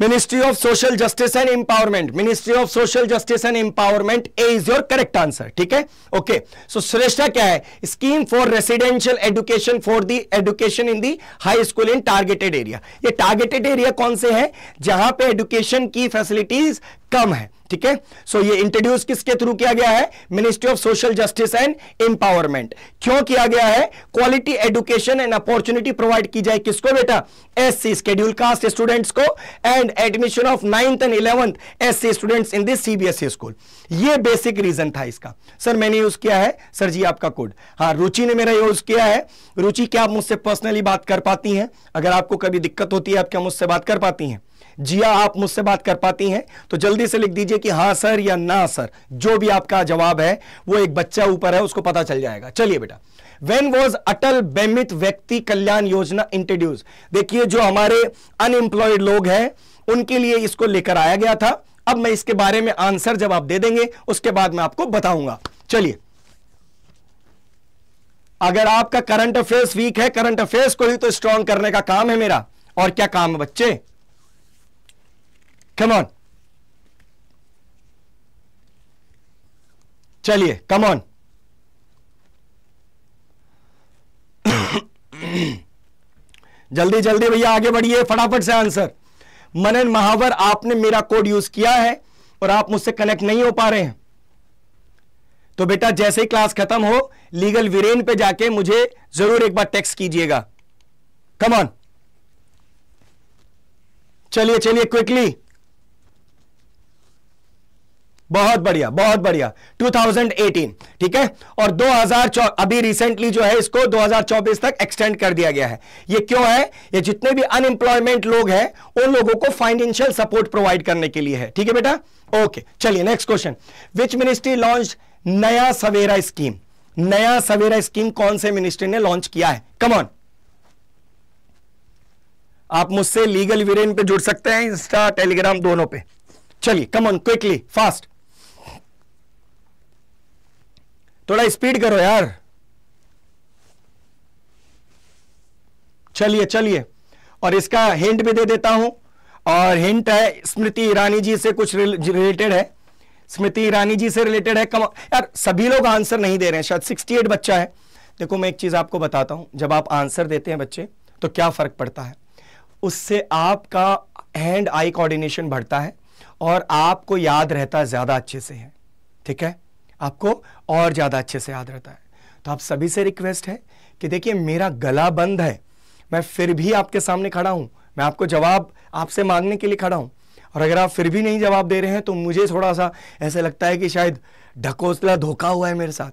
ministry of social justice and empowerment ministry of social justice and empowerment A is your correct answer ठीक है okay so Shreshta क्या है scheme for residential education for the education in the high school in targeted area ये targeted area कौन से है जहां पे एजुकेशन की फैसिलिटीज कम है ठीक है सो ये इंट्रोड्यूस किसके थ्रू किया गया है ministry of social justice and empowerment क्यों किया गया है quality education and opportunity provide की जाए किसको बेटा S C schedule caste students को and admission of ninth and eleventh S C students in this CBSE school ये बेसिक रीजन था इसका सर मैंने यूज किया है सर जी आपका कोड हाँ रुचि ने मेरा यूज किया है रुचि क्या आप मुझसे पर्सनली बात कर पाती हैं अगर आपको कभी दिक्कत होती है आप क्या मुझसे बात कर पाती हैं जिया आप मुझसे बात कर पाती हैं तो जल्दी से लिख दीजिए कि हाँ सर या ना सर जो भी आपका जवाब है वो एक बच्चा ऊपर है उसको पता चल जाएगा चलिए बेटा वेन वॉज अटल बेमित व्यक्ति कल्याण योजना इंट्रोड्यूस देखिए जो हमारे अनएम्प्लॉयड लोग हैं उनके लिए इसको लेकर आया गया था अब मैं इसके बारे में आंसर जब आप दे देंगे उसके बाद मैं आपको बताऊंगा चलिए अगर आपका करंट अफेयर्स वीक है करंट अफेयर्स को ही तो स्ट्रांग करने का काम है मेरा और क्या काम है बच्चे Come on. चलिए कम ऑन <coughs> जल्दी जल्दी भैया आगे बढ़िए फटाफट से आंसर मनन महावर आपने मेरा कोड यूज किया है और आप मुझसे कनेक्ट नहीं हो पा रहे हैं तो बेटा जैसे ही क्लास खत्म हो लीगल वीरेन पे जाके मुझे जरूर एक बार टेक्स्ट कीजिएगा कम ऑन चलिए चलिए क्विकली बहुत बढ़िया बहुत बढ़िया 2018 ठीक है और 2000 अभी रिसेंटली जो है इसको 2024 तक एक्सटेंड कर दिया गया है ये क्यों है ये जितने भी अनएम्प्लॉयमेंट लोग हैं उन लोगों को फाइनेंशियल सपोर्ट प्रोवाइड करने के लिए है ठीक है बेटा ओके चलिए next question which ministry launch Naya Savera scheme नया सवेरा स्कीम कौन से मिनिस्ट्री ने लॉन्च किया है कमॉन आप मुझसे लीगल वीरेन पे जुड़ सकते हैं इंस्टा टेलीग्राम दोनों पे चलिए कमॉन क्विकली फास्ट थोड़ा स्पीड करो यार चलिए चलिए और इसका हिंट भी दे देता हूं और हिंट है स्मृति ईरानी जी से कुछ रिलेटेड है स्मृति ईरानी जी से रिलेटेड है कम यार सभी लोग आंसर नहीं दे रहे हैं शायद 68 बच्चा है देखो मैं एक चीज़ आपको बताता हूं जब आप आंसर देते हैं बच्चे तो क्या फ़र्क पड़ता है उससे आपका हैंड आई कोऑर्डिनेशन बढ़ता है और आपको याद रहता ज़्यादा अच्छे से है ठीक है आपको और ज़्यादा अच्छे से याद रहता है तो आप सभी से रिक्वेस्ट है कि देखिए मेरा गला बंद है मैं फिर भी आपके सामने खड़ा हूँ मैं आपको जवाब आपसे मांगने के लिए खड़ा हूँ और अगर आप फिर भी नहीं जवाब दे रहे हैं तो मुझे थोड़ा सा ऐसे लगता है कि शायद ढकोसला धोखा हुआ है मेरे साथ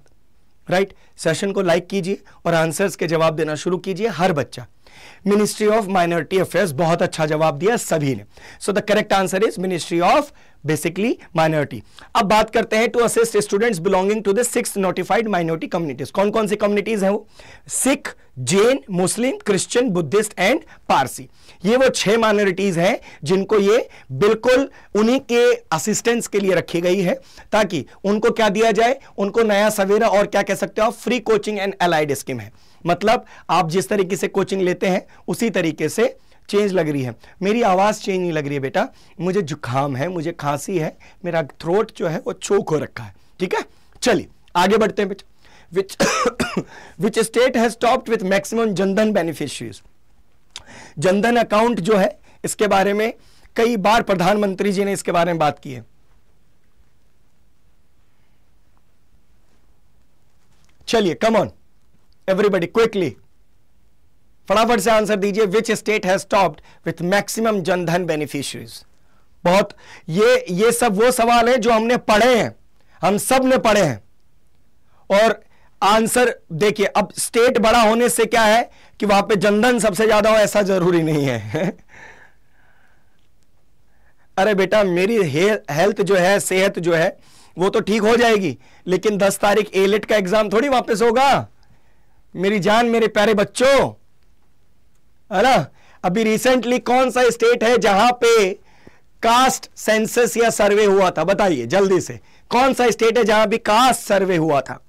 राइट सेशन को लाइक कीजिए और आंसर्स के जवाब देना शुरू कीजिए हर बच्चा मिनिस्ट्री ऑफ माइनॉरिटी अफेयर्स बहुत अच्छा जवाब दिया सभी ने so the correct answer is ministry of basically minority अब बात करते हैं to assist students belonging to the six notified minority communities कौन कौन सी कम्युनिटीज हैं वो Sikh Jain Muslim Christian Buddhist and Parsi ये वो छह माइनॉरिटीज हैं जिनको ये बिल्कुल उन्हीं के असिस्टेंस के लिए रखी गई है ताकि उनको क्या दिया जाए उनको नया सवेरा और क्या कह सकते हो आप free coaching and allied scheme है मतलब आप जिस तरीके से कोचिंग लेते हैं उसी तरीके से चेंज लग रही है मेरी आवाज़ चेंज नहीं लग रही है बेटा मुझे जुकाम है मुझे खांसी है मेरा थ्रोट जो है वो चोक हो रखा है ठीक है चलिए आगे बढ़ते हैं बेटा which which state has stopped with maximum Jan Dhan beneficiaries Jan Dhan account जो है इसके बारे में कई बार प्रधानमंत्री जी ने इसके बारे में बात की है चलिए कम ऑन एवरीबडी क्विकली फटाफट से आंसर दीजिए which state has stopped with maximum Jan Dhan beneficiaries बहुत ये ये सब वो सवाल है जो हमने पढ़े हैं हम सब ने पढ़े हैं और आंसर देखिए अब स्टेट बड़ा होने से क्या है कि वहां पे जनधन सबसे ज्यादा हो ऐसा जरूरी नहीं है <laughs> अरे बेटा मेरी हेल्थ जो है सेहत जो है वो तो ठीक हो जाएगी लेकिन दस तारीख एलेट का एग्जाम थोड़ी वापस होगा मेरी जान मेरे प्यारे बच्चों है ना अभी रिसेंटली कौन सा स्टेट है जहां पे कास्ट सेंसस या सर्वे हुआ था बताइए जल्दी से कौन सा स्टेट है जहां भी कास्ट सर्वे हुआ था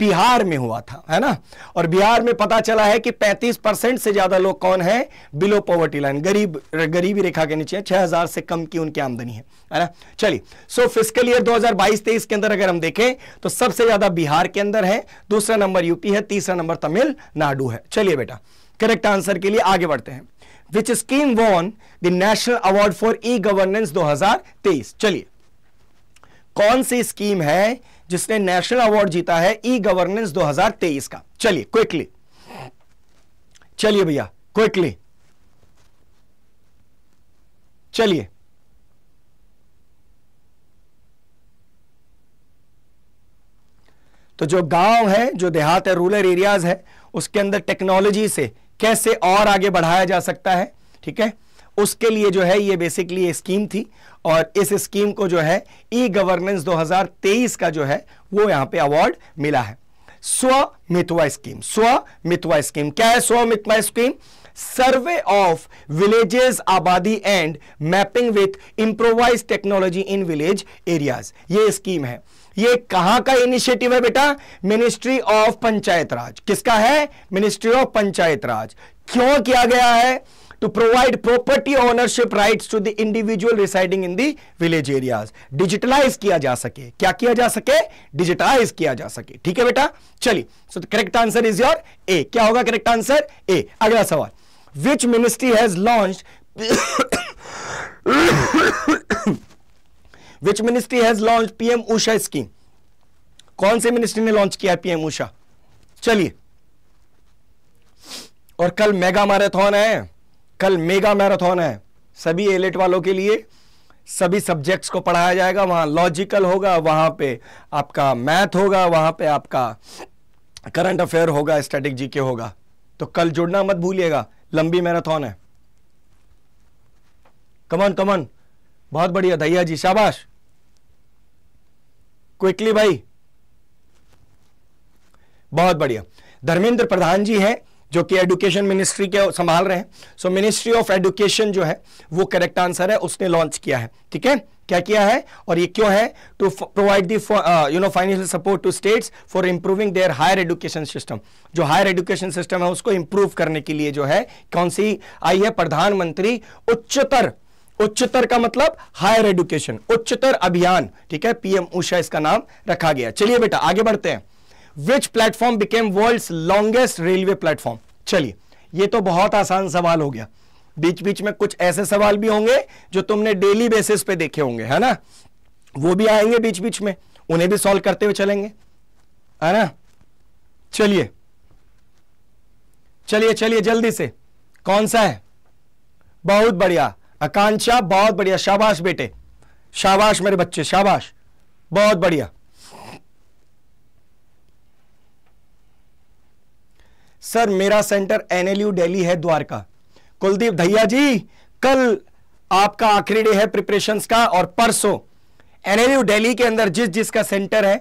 बिहार में हुआ था है ना और बिहार में पता चला है कि 35 परसेंट से ज्यादा लोग कौन है बिलो पॉवर्टी लाइन गरीब गरीबी रेखा के नीचे छह हजार से कम की उनकी आमदनी है है ना चलिए सो फिजिकल ईयर 2022-23 के अंदर अगर हम देखें तो सबसे ज्यादा बिहार के अंदर है दूसरा नंबर यूपी है तीसरा नंबर तमिलनाडु है चलिए बेटा करेक्ट आंसर के लिए आगे बढ़ते हैं which scheme won the national award for E governance 2023 चलिए कौन सी स्कीम है जिसने नेशनल अवार्ड जीता है ई गवर्नेंस 2023 का चलिए क्विकली चलिए भैया क्विकली चलिए तो जो गांव है जो देहात है रूरल एरियाज है उसके अंदर टेक्नोलॉजी से कैसे और आगे बढ़ाया जा सकता है ठीक है उसके लिए जो है ये बेसिकली स्कीम थी और इस स्कीम को जो है ई गवर्नेंस 2023 का जो है वो यहां पे अवार्ड मिला है स्वमित्वा स्कीम स्वमित्वा स्कीम क्या है Swamitva scheme survey of villages abadi and mapping with improvise technology in village areas ये स्कीम है ये कहां का इनिशिएटिव है बेटा मिनिस्ट्री ऑफ पंचायत राज किसका है मिनिस्ट्री ऑफ पंचायत राज क्यों किया गया है to provide property ownership right to the individual residing in the village areas digitalize किया जा सके क्या किया जा सके डिजिटलाइज किया जा सके ठीक है बेटा चलिए so the correct answer is your A क्या होगा करेक्ट आंसर ए अगला सवाल which ministry has launch which ministry has launch PM Usha scheme कौन से मिनिस्ट्री ने लॉन्च किया पीएम उषा चलिए और कल मेगा मैराथन है कल मेगा मैराथन है सभी एलेट वालों के लिए सभी सब्जेक्ट्स को पढ़ाया जाएगा वहां लॉजिकल होगा वहां पे आपका मैथ होगा वहां पे आपका करंट अफेयर होगा स्टैटिक जीके के होगा तो कल जुड़ना मत भूलिएगा लंबी मैराथन है कमन कमन बहुत बढ़िया दैया जी शाबाश क्विकली भाई बहुत बढ़िया धर्मेंद्र प्रधान जी हैं जो कि एडुकेशन मिनिस्ट्री के संभाल रहे हैं सो मिनिस्ट्री ऑफ एडुकेशन जो है वो करेक्ट आंसर है उसने लॉन्च किया है ठीक है क्या किया है और ये क्यों है to provide the you know financial support to states for improving their higher education system जो हायर एजुकेशन सिस्टम है उसको इंप्रूव करने के लिए जो है कौन सी आई है प्रधानमंत्री उच्चतर उच्चतर का मतलब हायर एडुकेशन उच्चतर अभियान ठीक है पीएम उषा इसका नाम रखा गया चलिए बेटा आगे बढ़ते हैं which platform became world longest railway platform चलिए ये तो बहुत आसान सवाल हो गया बीच बीच में कुछ ऐसे सवाल भी होंगे जो तुमने डेली बेसिस पे देखे होंगे है ना वो भी आएंगे बीच बीच में उन्हें भी सॉल्व करते हुए चलेंगे है ना चलिए चलिए चलिए जल्दी से कौन सा है बहुत बढ़िया आकांक्षा बहुत बढ़िया शाबाश बेटे शाबाश मेरे बच्चे शाबाश बहुत बढ़िया सर मेरा सेंटर एनएलयू दिल्ली है द्वारका कुलदीप धैया जी कल आपका आखिरी डे है प्रिपरेशन का और परसों एनएलयू दिल्ली के अंदर जिस जिसका सेंटर है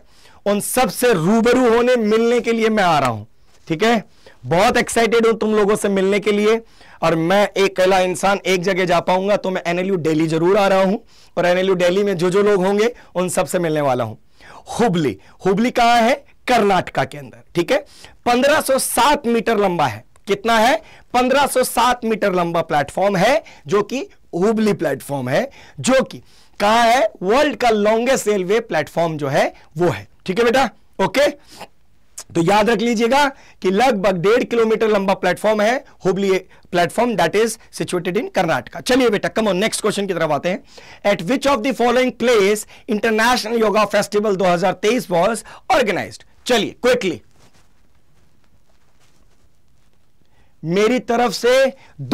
उन सब से रूबरू होने मिलने के लिए मैं आ रहा हूं ठीक है बहुत एक्साइटेड हूं तुम लोगों से मिलने के लिए और मैं एक अला इंसान एक जगह जा पाऊंगा तो मैं एनएलयू दिल्ली जरूर आ रहा हूं और एनएलयू दिल्ली में जो जो लोग होंगे उन सब से मिलने वाला हूं हुबली हुबली कहां है कर्नाटका के अंदर ठीक है 1507 मीटर लंबा है कितना है 1507 मीटर लंबा प्लेटफॉर्म है जो कि हुबली प्लेटफॉर्म है जो कि कहा है वर्ल्ड का लॉन्गेस्ट रेलवे प्लेटफॉर्म जो है वो है ठीक है बेटा ओके तो याद रख लीजिएगा कि लगभग डेढ़ किलोमीटर लंबा प्लेटफॉर्म है Hubli platform that is situated in Karnataka चलिए बेटा कम नेक्स्ट क्वेश्चन की तरफ आते हैं at which of the following place international yoga festival 2023 was organize चलिए क्विकली मेरी तरफ से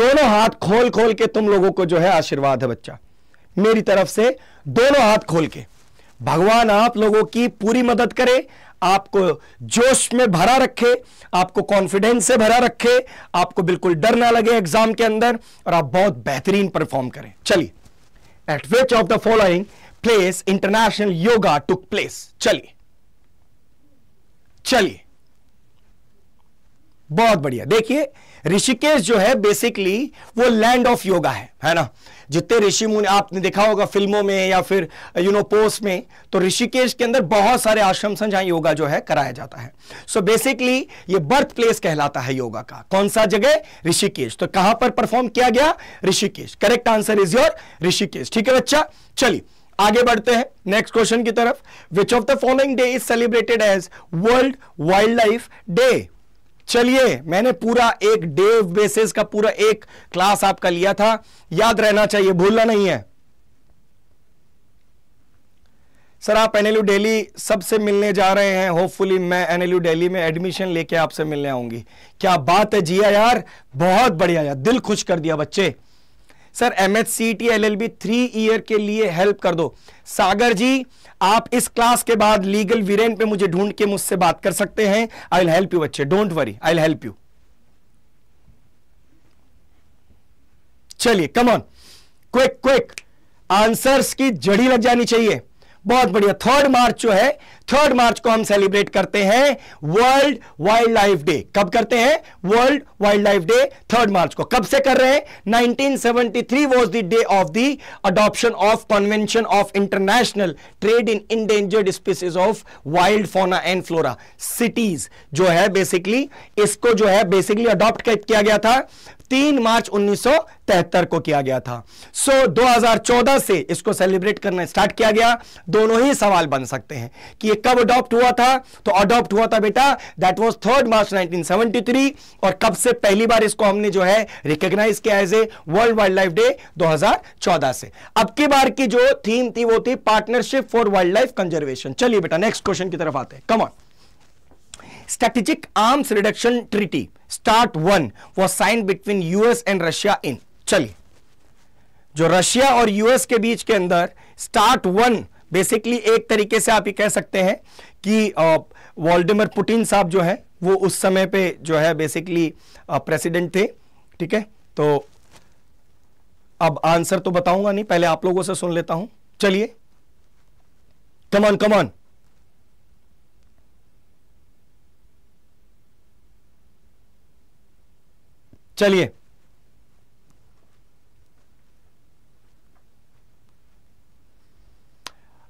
दोनों हाथ खोल खोल के तुम लोगों को जो है आशीर्वाद है बच्चा मेरी तरफ से दोनों हाथ खोल के भगवान आप लोगों की पूरी मदद करे आपको जोश में भरा रखे आपको कॉन्फिडेंस से भरा रखे आपको बिल्कुल डर ना लगे एग्जाम के अंदर और आप बहुत बेहतरीन परफॉर्म करें चलिए at which of the following place international yoga took place चलिए चलिए बहुत बढ़िया देखिए ऋषिकेश जो है बेसिकली वो लैंड ऑफ योगा है है ना जितने ऋषि मुनि आपने देखा होगा फिल्मों में या फिर यू नो पोस्ट में तो ऋषिकेश के अंदर बहुत सारे आश्रम हैं जहां योगा जो है कराया जाता है सो so बेसिकली ये बर्थ प्लेस कहलाता है योगा का कौन सा जगह ऋषिकेश तो कहां पर परफॉर्म किया गया Rishikesh correct answer is your Rishikesh ठीक है बच्चा चलिए आगे बढ़ते हैं नेक्स्ट क्वेश्चन की तरफ which of the following day is celebrated as world wildlife day चलिए मैंने पूरा एक डे बेसिस का पूरा एक क्लास आपका लिया था याद रहना चाहिए भूलना नहीं है सर आप एनएलयू डेली सबसे मिलने जा रहे हैं होपफुली मैं एनएलयू डेली में एडमिशन लेके आपसे मिलने आऊंगी क्या बात है जिया यार बहुत बढ़िया यार दिल खुश कर दिया बच्चे sir M H C T L L B three year के लिए हेल्प कर दो सागर जी आप इस क्लास के बाद लीगल वीरेन पे मुझे ढूंढ के मुझसे बात कर सकते हैं आई विल हेल्प यू बच्चे don't worry I will help you चलिए come on quick quick answers की जड़ी लग जानी चाहिए बहुत बढ़िया थर्ड मार्च जो है थर्ड मार्च को हम सेलिब्रेट करते हैं वर्ल्ड वाइल्ड लाइफ डे कब करते हैं world wildlife day third March को कब से कर रहे हैं 1973 was the day of the adoption of convention of international trade in endangered species of wild fauna and flora CITES जो है बेसिकली इसको जो है बेसिकली अडॉप्ट किया गया था तीन मार्च उन्नीस तिहत्तर को किया गया था सो so, 2014 से इसको सेलिब्रेट करना स्टार्ट किया गया दोनों ही सवाल बन सकते हैं कि ये कब अडॉप्ट हुआ था तो अडॉप्ट हुआ था बेटा दैट वाज थर्ड मार्च 1973 और कब से पहली बार इसको हमने जो है रिकग्नाइज किया as a world wildlife day 2014 से अब की बार की जो थीम थी वो थी partnership for wildlife conservation चलिए बेटा नेक्स्ट क्वेश्चन की तरफ आते हैं come on strategic arms reduction treaty START one was sign between US and Russia in चलिए जो रशिया और यूएस के बीच के अंदर स्टार्ट वन बेसिकली एक तरीके से आप ये कह सकते हैं कि वॉल्डिमर पुटिन साहब जो है वो उस समय पे जो है बेसिकली प्रेसिडेंट थे ठीक है तो अब आंसर तो बताऊंगा नहीं पहले आप लोगों से सुन लेता हूं चलिए कमान कमान चलिए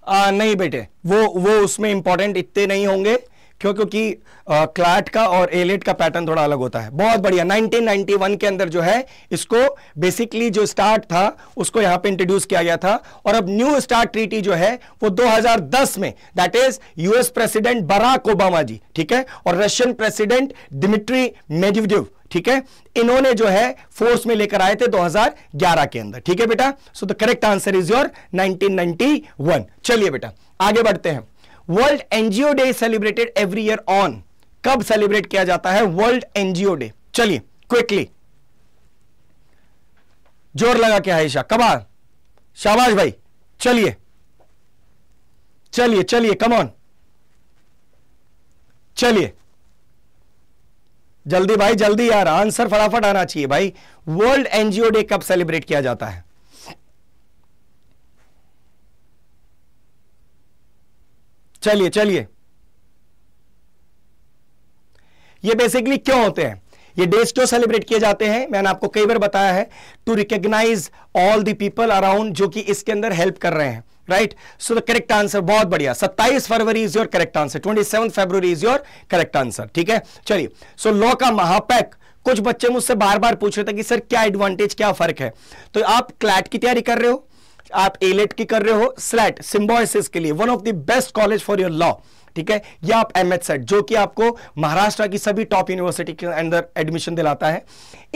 आ, नहीं बेटे वो वो उसमें इंपॉर्टेंट इतने नहीं होंगे क्यों क्योंकि क्लाट का और एलेट का पैटर्न थोड़ा अलग होता है बहुत बढ़िया 1991 के अंदर जो है इसको बेसिकली जो स्टार्ट था उसको यहां पे इंट्रोड्यूस किया गया था और अब न्यू स्टार्ट ट्रीटी जो है वो 2010 में that is US president Barack Obama ji ठीक है और रशियन प्रेसिडेंट डिमिट्री मेडिवडिव ठीक है इन्होंने जो है फोर्स में लेकर आए थे 2011 के अंदर ठीक है बेटा so the correct answer is your 1991 चलिए बेटा आगे बढ़ते हैं world NGO day celebrated every year on कब सेलिब्रेट किया जाता है वर्ल्ड एनजीओ डे चलिए क्विकली जोर लगा के आयशा कबा शाहबाज भाई चलिए चलिए चलिए कमॉन चलिए जल्दी भाई जल्दी यार आंसर फटाफट आना चाहिए भाई वर्ल्ड एनजीओ डे कब सेलिब्रेट किया जाता है चलिए चलिए ये बेसिकली क्यों होते हैं ये डेज क्यों सेलिब्रेट किए जाते हैं मैंने आपको कई बार बताया है to recognize all the people around जो कि इसके अंदर हेल्प कर रहे हैं right so the correct answer बहुत बढ़िया 27 February is your correct answer 27 February is your correct answer ठीक है चलिए सो लॉ का महापैक कुछ बच्चे मुझसे बार बार पूछ रहे थे कि सर क्या एडवांटेज क्या फर्क है तो आप क्लैट की तैयारी कर रहे हो आप एलेट e की कर रहे हो स्लैट सिम्बोसिस के लिए one of the best college for your law ठीक है या आप एम एच सेट जो कि आपको महाराष्ट्र की सभी टॉप यूनिवर्सिटी के अंदर एडमिशन दिलाता है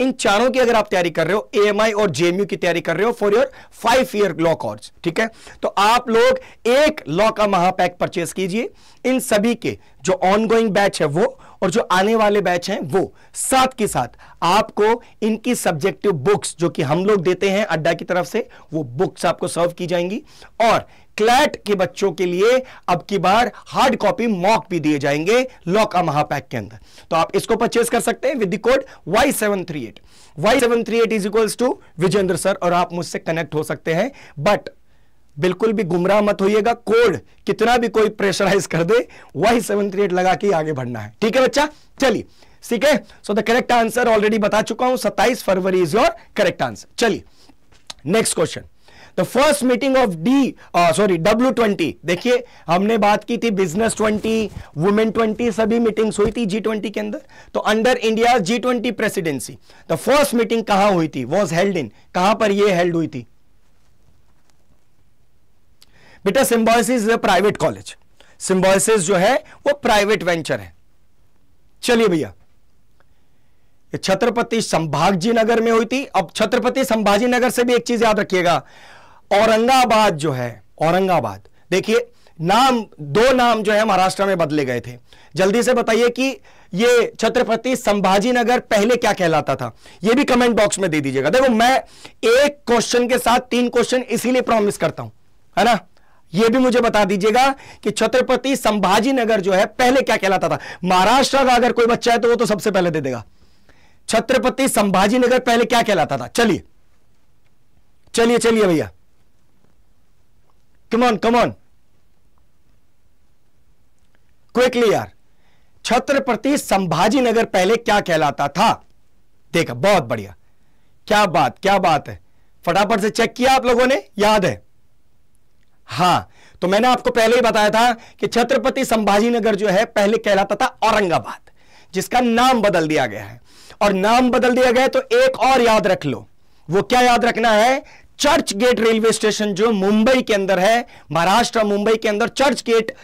इन चारों की अगर आप तैयारी कर रहे हो एएमआई और जेएमयू की तैयारी कर रहे हो for your five year law course ठीक है तो आप लोग एक लॉ का महापैक परचेस कीजिए इन सभी के जो ऑनगोइंग बैच है वो और जो आने वाले बैच हैं वो साथ के साथ आपको इनकी सब्जेक्टिव बुक्स जो कि हम लोग देते हैं अड्डा की तरफ से वो बुक्स आपको सर्व की जाएंगी और क्लैट के बच्चों के लिए अब की बार हार्ड कॉपी मॉक भी दिए जाएंगे लॉका महापैक के अंदर तो आप इसको परचेस कर सकते हैं with the code Y738 Y738 seven three eight is equals to Vijendra sir और आप मुझसे कनेक्ट हो सकते हैं बट बिल्कुल भी गुमराह मत होइएगा कोड कितना भी कोई प्रेशराइज कर दे वाई सेवन थ्री एट लगा के आगे बढ़ना है ठीक है बच्चा चलिए ठीक है so the correct answer already बता चुका हूं सत्ताईस February is your correct answer चलिए next question the first meeting of D sorry W twenty देखिए हमने बात की थी बिजनेस ट्वेंटी वुमेन ट्वेंटी सभी मीटिंग्स हुई थी जी ट्वेंटी के अंदर तो under India G twenty presidency the first meeting कहां हुई थी वॉज हेल्ड इन कहां पर यह हेल्ड हुई थी बेटा Symbiosis is a private college Symbiosis जो है वो प्राइवेट वेंचर है चलिए भैया छत्रपति संभाजी नगर में हुई थी अब छत्रपति संभाजी नगर से भी एक चीज याद रखिएगा औरंगाबाद जो है औरंगाबाद देखिए नाम दो नाम जो है महाराष्ट्र में बदले गए थे जल्दी से बताइए कि ये छत्रपति संभाजी नगर पहले क्या कहलाता था ये भी कमेंट बॉक्स में दे दीजिएगा देखो मैं एक क्वेश्चन के साथ तीन क्वेश्चन इसीलिए प्रॉमिस करता हूं है ना ये भी मुझे बता दीजिएगा कि छत्रपति संभाजी नगर जो है पहले क्या कहलाता था महाराष्ट्र का अगर कोई बच्चा है तो वो तो सबसे पहले दे देगा छत्रपति संभाजी नगर पहले क्या कहलाता था चलिए चलिए चलिए भैया come on come on quickly yaar Chhatrapati Sambhaji नगर पहले क्या कहलाता था देखा बहुत बढ़िया क्या बात क्या बात है फटाफट से चेक किया आप लोगों ने याद है हाँ तो मैंने आपको पहले ही बताया था कि छत्रपति संभाजी नगर जो है पहले कहलाता था औरंगाबाद जिसका नाम बदल दिया गया है और नाम बदल दिया गया तो एक और याद रख लो वो क्या याद रखना है चर्च गेट रेलवे स्टेशन जो मुंबई के अंदर है महाराष्ट्र मुंबई के अंदर चर्च गेट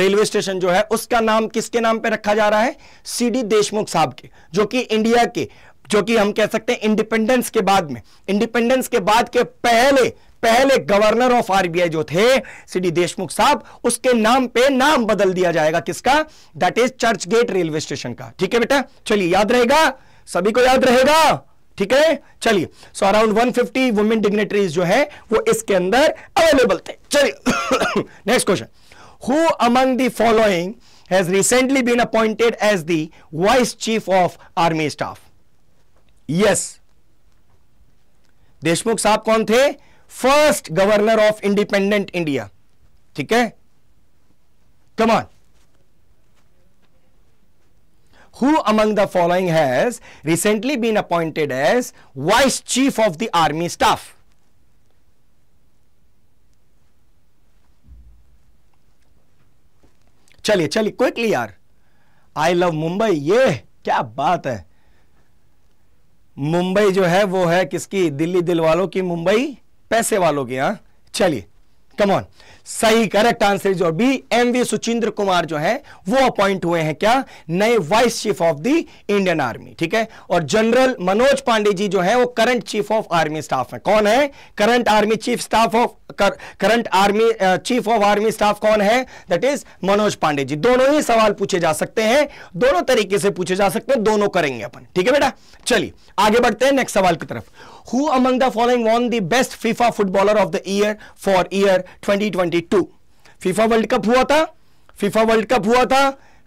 रेलवे स्टेशन जो है उसका नाम किसके नाम पे रखा जा रहा है सीडी देशमुख साहब के जो कि इंडिया के जो कि हम कह सकते हैं इंडिपेंडेंस के बाद में इंडिपेंडेंस के बाद के पहले पहले गवर्नर ऑफ आरबीआई जो थे सीडी देशमुख साहब उसके नाम पे नाम बदल दिया जाएगा किसका that is Churchgate railway station का ठीक है बेटा चलिए याद रहेगा सभी को याद रहेगा ठीक है चलिए so around 150 fifty women dignitaries जो है वो इसके अंदर अवेलेबल थे चलिए next question who among the following has recently been appointed as the vice chief of army staff yes Deshmukh साहब कौन थे first governor of independent India ठीक है कमान who among the following has recently been appointed as Vice Chief of the Army Staff? चलिए चलिए quickly यार I love Mumbai ये क्या बात है मुंबई जो है वो है किसकी दिल्ली दिल वालों की मुंबई पैसे वालों की हाँ चलिए कम ऑन सही करेक्ट आंसर जो B M V Suchindra Kumar जो है वो अपॉइंट हुए हैं क्या नए vice chief of the Indian army ठीक है और जनरल मनोज पांडे जी जो है वो current chief of army staff है कौन है current army chief staff of current army chief of army staff कौन है दैट इज मनोज पांडे जी दोनों ही सवाल पूछे जा सकते हैं दोनों तरीके से पूछे जा सकते हैं दोनों करेंगे अपन ठीक है बेटा चलिए आगे बढ़ते हैं नेक्स्ट सवाल की तरफ who among the following won the best FIFA footballer of the year for year twenty 1992 FIFA world cup हुआ था फीफा वर्ल्ड कप हुआ था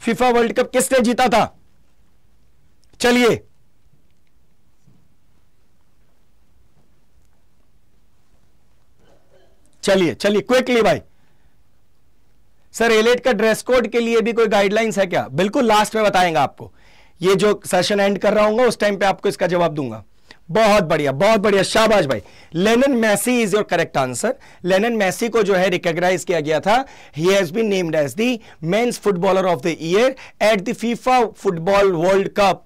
फीफा वर्ल्ड कप किसने जीता था चलिए चलिए चलिए क्विकली भाई सर एलेट e का ड्रेस कोड के लिए भी कोई गाइडलाइंस है क्या बिल्कुल लास्ट में बताएंगे आपको ये जो सेशन एंड कर रहा हूंगा उस टाइम पे आपको इसका जवाब दूंगा बहुत बढ़िया बहुत बढ़िया शाबाश भाई Lionel Messi is your correct answer Lionel Messi को जो है रिकॉग्नाइज किया गया था ही has been named as the men's footballer of the year at the FIFA football world cup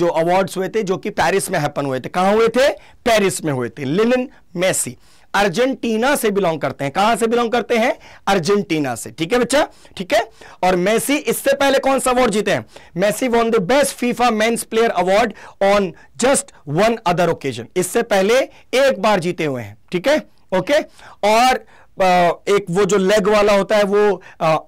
जो अवार्ड्स हुए थे जो कि पेरिस में हैपन हुए थे कहां हुए थे पेरिस में हुए थे लेनन मैसी अर्जेंटीना से बिलोंग करते हैं कहां से बिलोंग करते हैं अर्जेंटीना से ठीक है बच्चा ठीक है और मेसी इससे पहले कौन सा अवार्ड जीते हैं Messi won the best FIFA men's player award on just one other occasion इससे पहले एक बार जीते हुए हैं ठीक है ओके और एक वो जो लेग वाला होता है वो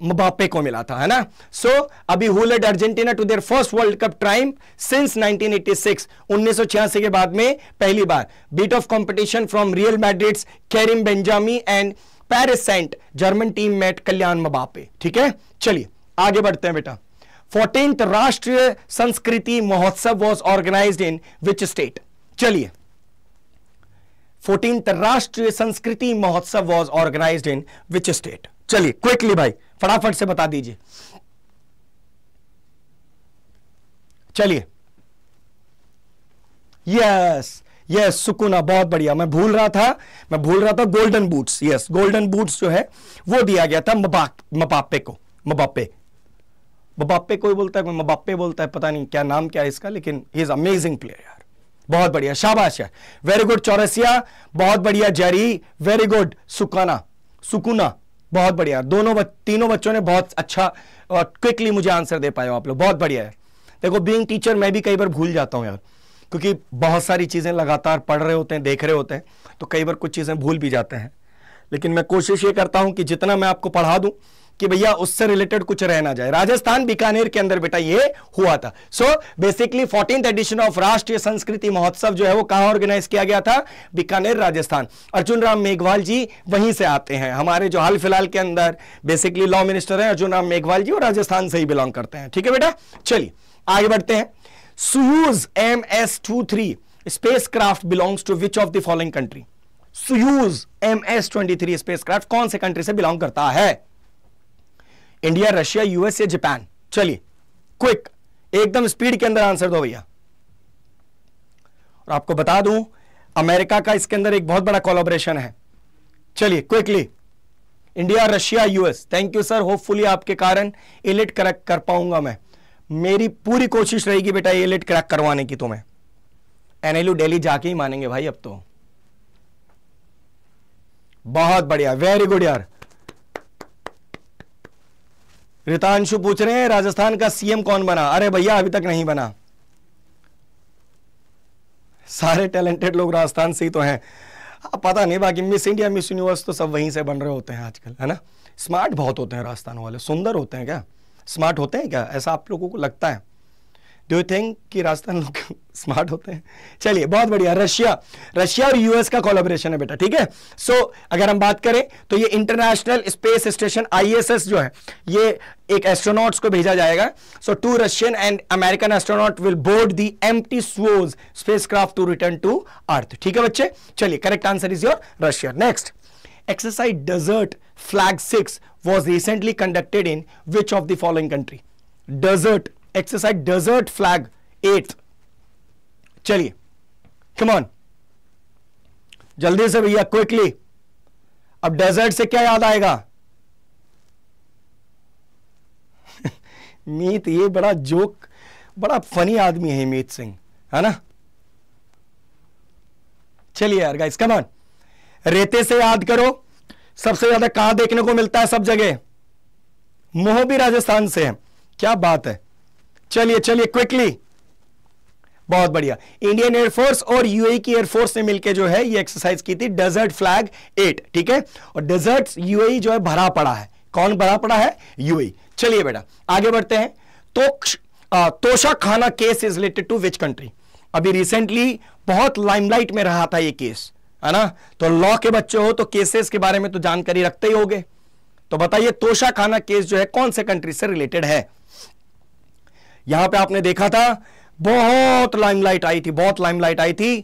मबापे को मिला था है ना सो so, अभी who led Argentina to their first world cup triumph since 1986 1986 के बाद में पहली बार beat off competition from Real Madrid's Karim Benzema and Paris Saint Germain team mate Kylian Mbappe ठीक है चलिए आगे बढ़ते हैं बेटा fourteen Rashtriya Sanskriti Mahotsav was organise in which state चलिए fourteenth Rashtriya Sanskriti Mahotsav was organise in which state चलिए क्विकली भाई फटाफट से बता दीजिए चलिए यस यस सुकुना बहुत बढ़िया मैं भूल रहा था मैं भूल रहा था golden boots yes golden boots जो है वो दिया गया था मपापे को मबापे मबापे कोई बोलता है कोई मबापे बोलता है पता नहीं क्या नाम क्या है इसका लेकिन ही इज अमेजिंग प्लेयर बहुत बढ़िया शाबाश यार वेरी गुड चौरसिया बहुत बढ़िया जरी वेरी गुड सुकाना सुकुना बहुत बढ़िया दोनों बच, तीनों बच्चों ने बहुत अच्छा और क्विकली मुझे आंसर दे पाए हो आप लोग बहुत बढ़िया है देखो बीइंग टीचर मैं भी कई बार भूल जाता हूँ यार क्योंकि बहुत सारी चीज़ें लगातार पढ़ रहे होते हैं देख रहे होते हैं तो कई बार कुछ चीज़ें भूल भी जाते हैं लेकिन मैं कोशिश ये करता हूँ कि जितना मैं आपको पढ़ा दूँ कि भैया उससे रिलेटेड कुछ रहना जाए राजस्थान बीकानेर के अंदर बेटा ये हुआ था so basically fourteen edition of Rashtriya Sanskriti महोत्सव जो है वो कहां ऑर्गेनाइज किया गया था बीकानेर राजस्थान अर्जुन राम मेघवाल जी वहीं से आते हैं हमारे जो हाल फिलहाल के अंदर बेसिकली लॉ मिनिस्टर है अर्जुन राम मेघवाल जी और राजस्थान से ही बिलोंग करते हैं ठीक है बेटा चलिए आगे बढ़ते हैं Soyuz M S two three spacecraft belongs to which of the following country Soyuz M S twenty three spacecraft कौन से कंट्री से बिलोंग करता है इंडिया रशिया यूएस या जापान चलिए क्विक एकदम स्पीड के अंदर आंसर दो भैया और आपको बता दूं अमेरिका का इसके अंदर एक बहुत बड़ा कोलोबरेशन है चलिए quickly India Russia US thank you sir hopefully आपके कारण एलिट क्रैक कर पाऊंगा मैं मेरी पूरी कोशिश रहेगी बेटा एलिट क्रैक करवाने की तुम्हें एनएलयू डेली जाके ही मानेंगे भाई अब तो बहुत बढ़िया वेरी गुड यार रितांशु पूछ रहे हैं राजस्थान का सीएम कौन बना अरे भैया अभी तक नहीं बना सारे टैलेंटेड लोग राजस्थान से ही तो हैं पता नहीं बाकी मिस इंडिया मिस यूनिवर्स तो सब वहीं से बन रहे होते हैं आजकल है ना स्मार्ट बहुत होते हैं राजस्थान वाले सुंदर होते हैं क्या स्मार्ट होते हैं क्या ऐसा आप लोगों को लगता है डू यू थिंक कि राजस्थान लोग स्मार्ट <laughs> होते हैं चलिए बहुत बढ़िया रशिया रशिया और यूएस का कोलाबोरेशन है बेटा ठीक है सो अगर हम बात करें तो ये इंटरनेशनल स्पेस स्टेशन आईएसएस जो है ये एक एस्ट्रोनॉट्स को भेजा जाएगा so two Russian and American astronaut will board the M T Soyuz spacecraft to return to earth ठीक है बच्चे चलिए correct answer is your Russia next exercise desert flag six was recently conducted in which of the following country desert exercise desert flag eight चलिए come on जल्दी से भैया quickly अब desert से क्या याद आएगा <laughs> मीत ये बड़ा जोक बड़ा फनी आदमी है मीत सिंह है ना चलिए यार गाइस कमान रेते से याद करो सबसे ज्यादा कहां देखने को मिलता है सब जगह मोह भी राजस्थान से है क्या बात है चलिए चलिए क्विकली बहुत बढ़िया इंडियन एयरफोर्स और यूएई e की एयरफोर्स ने मिलकर जो है ये एक्सरसाइज की थी डेजर्ट फ्लैग एट ठीक है और डेजर्ट यूएई e जो है भरा पड़ा है कौन भरा पड़ा है यूएई e। चलिए बेटा आगे बढ़ते हैं तो Toshakhana case is related to which country अभी रिसेंटली बहुत लाइमलाइट में रहा था ये केस है ना तो लॉ के बच्चे हो तो केसेस के बारे में तो जानकारी रखते ही होगे तो बताइए तोशा खाना केस जो है कौन से कंट्री से रिलेटेड है यहां पे आपने देखा था बहुत लाइमलाइट आई थी बहुत लाइमलाइट आई थी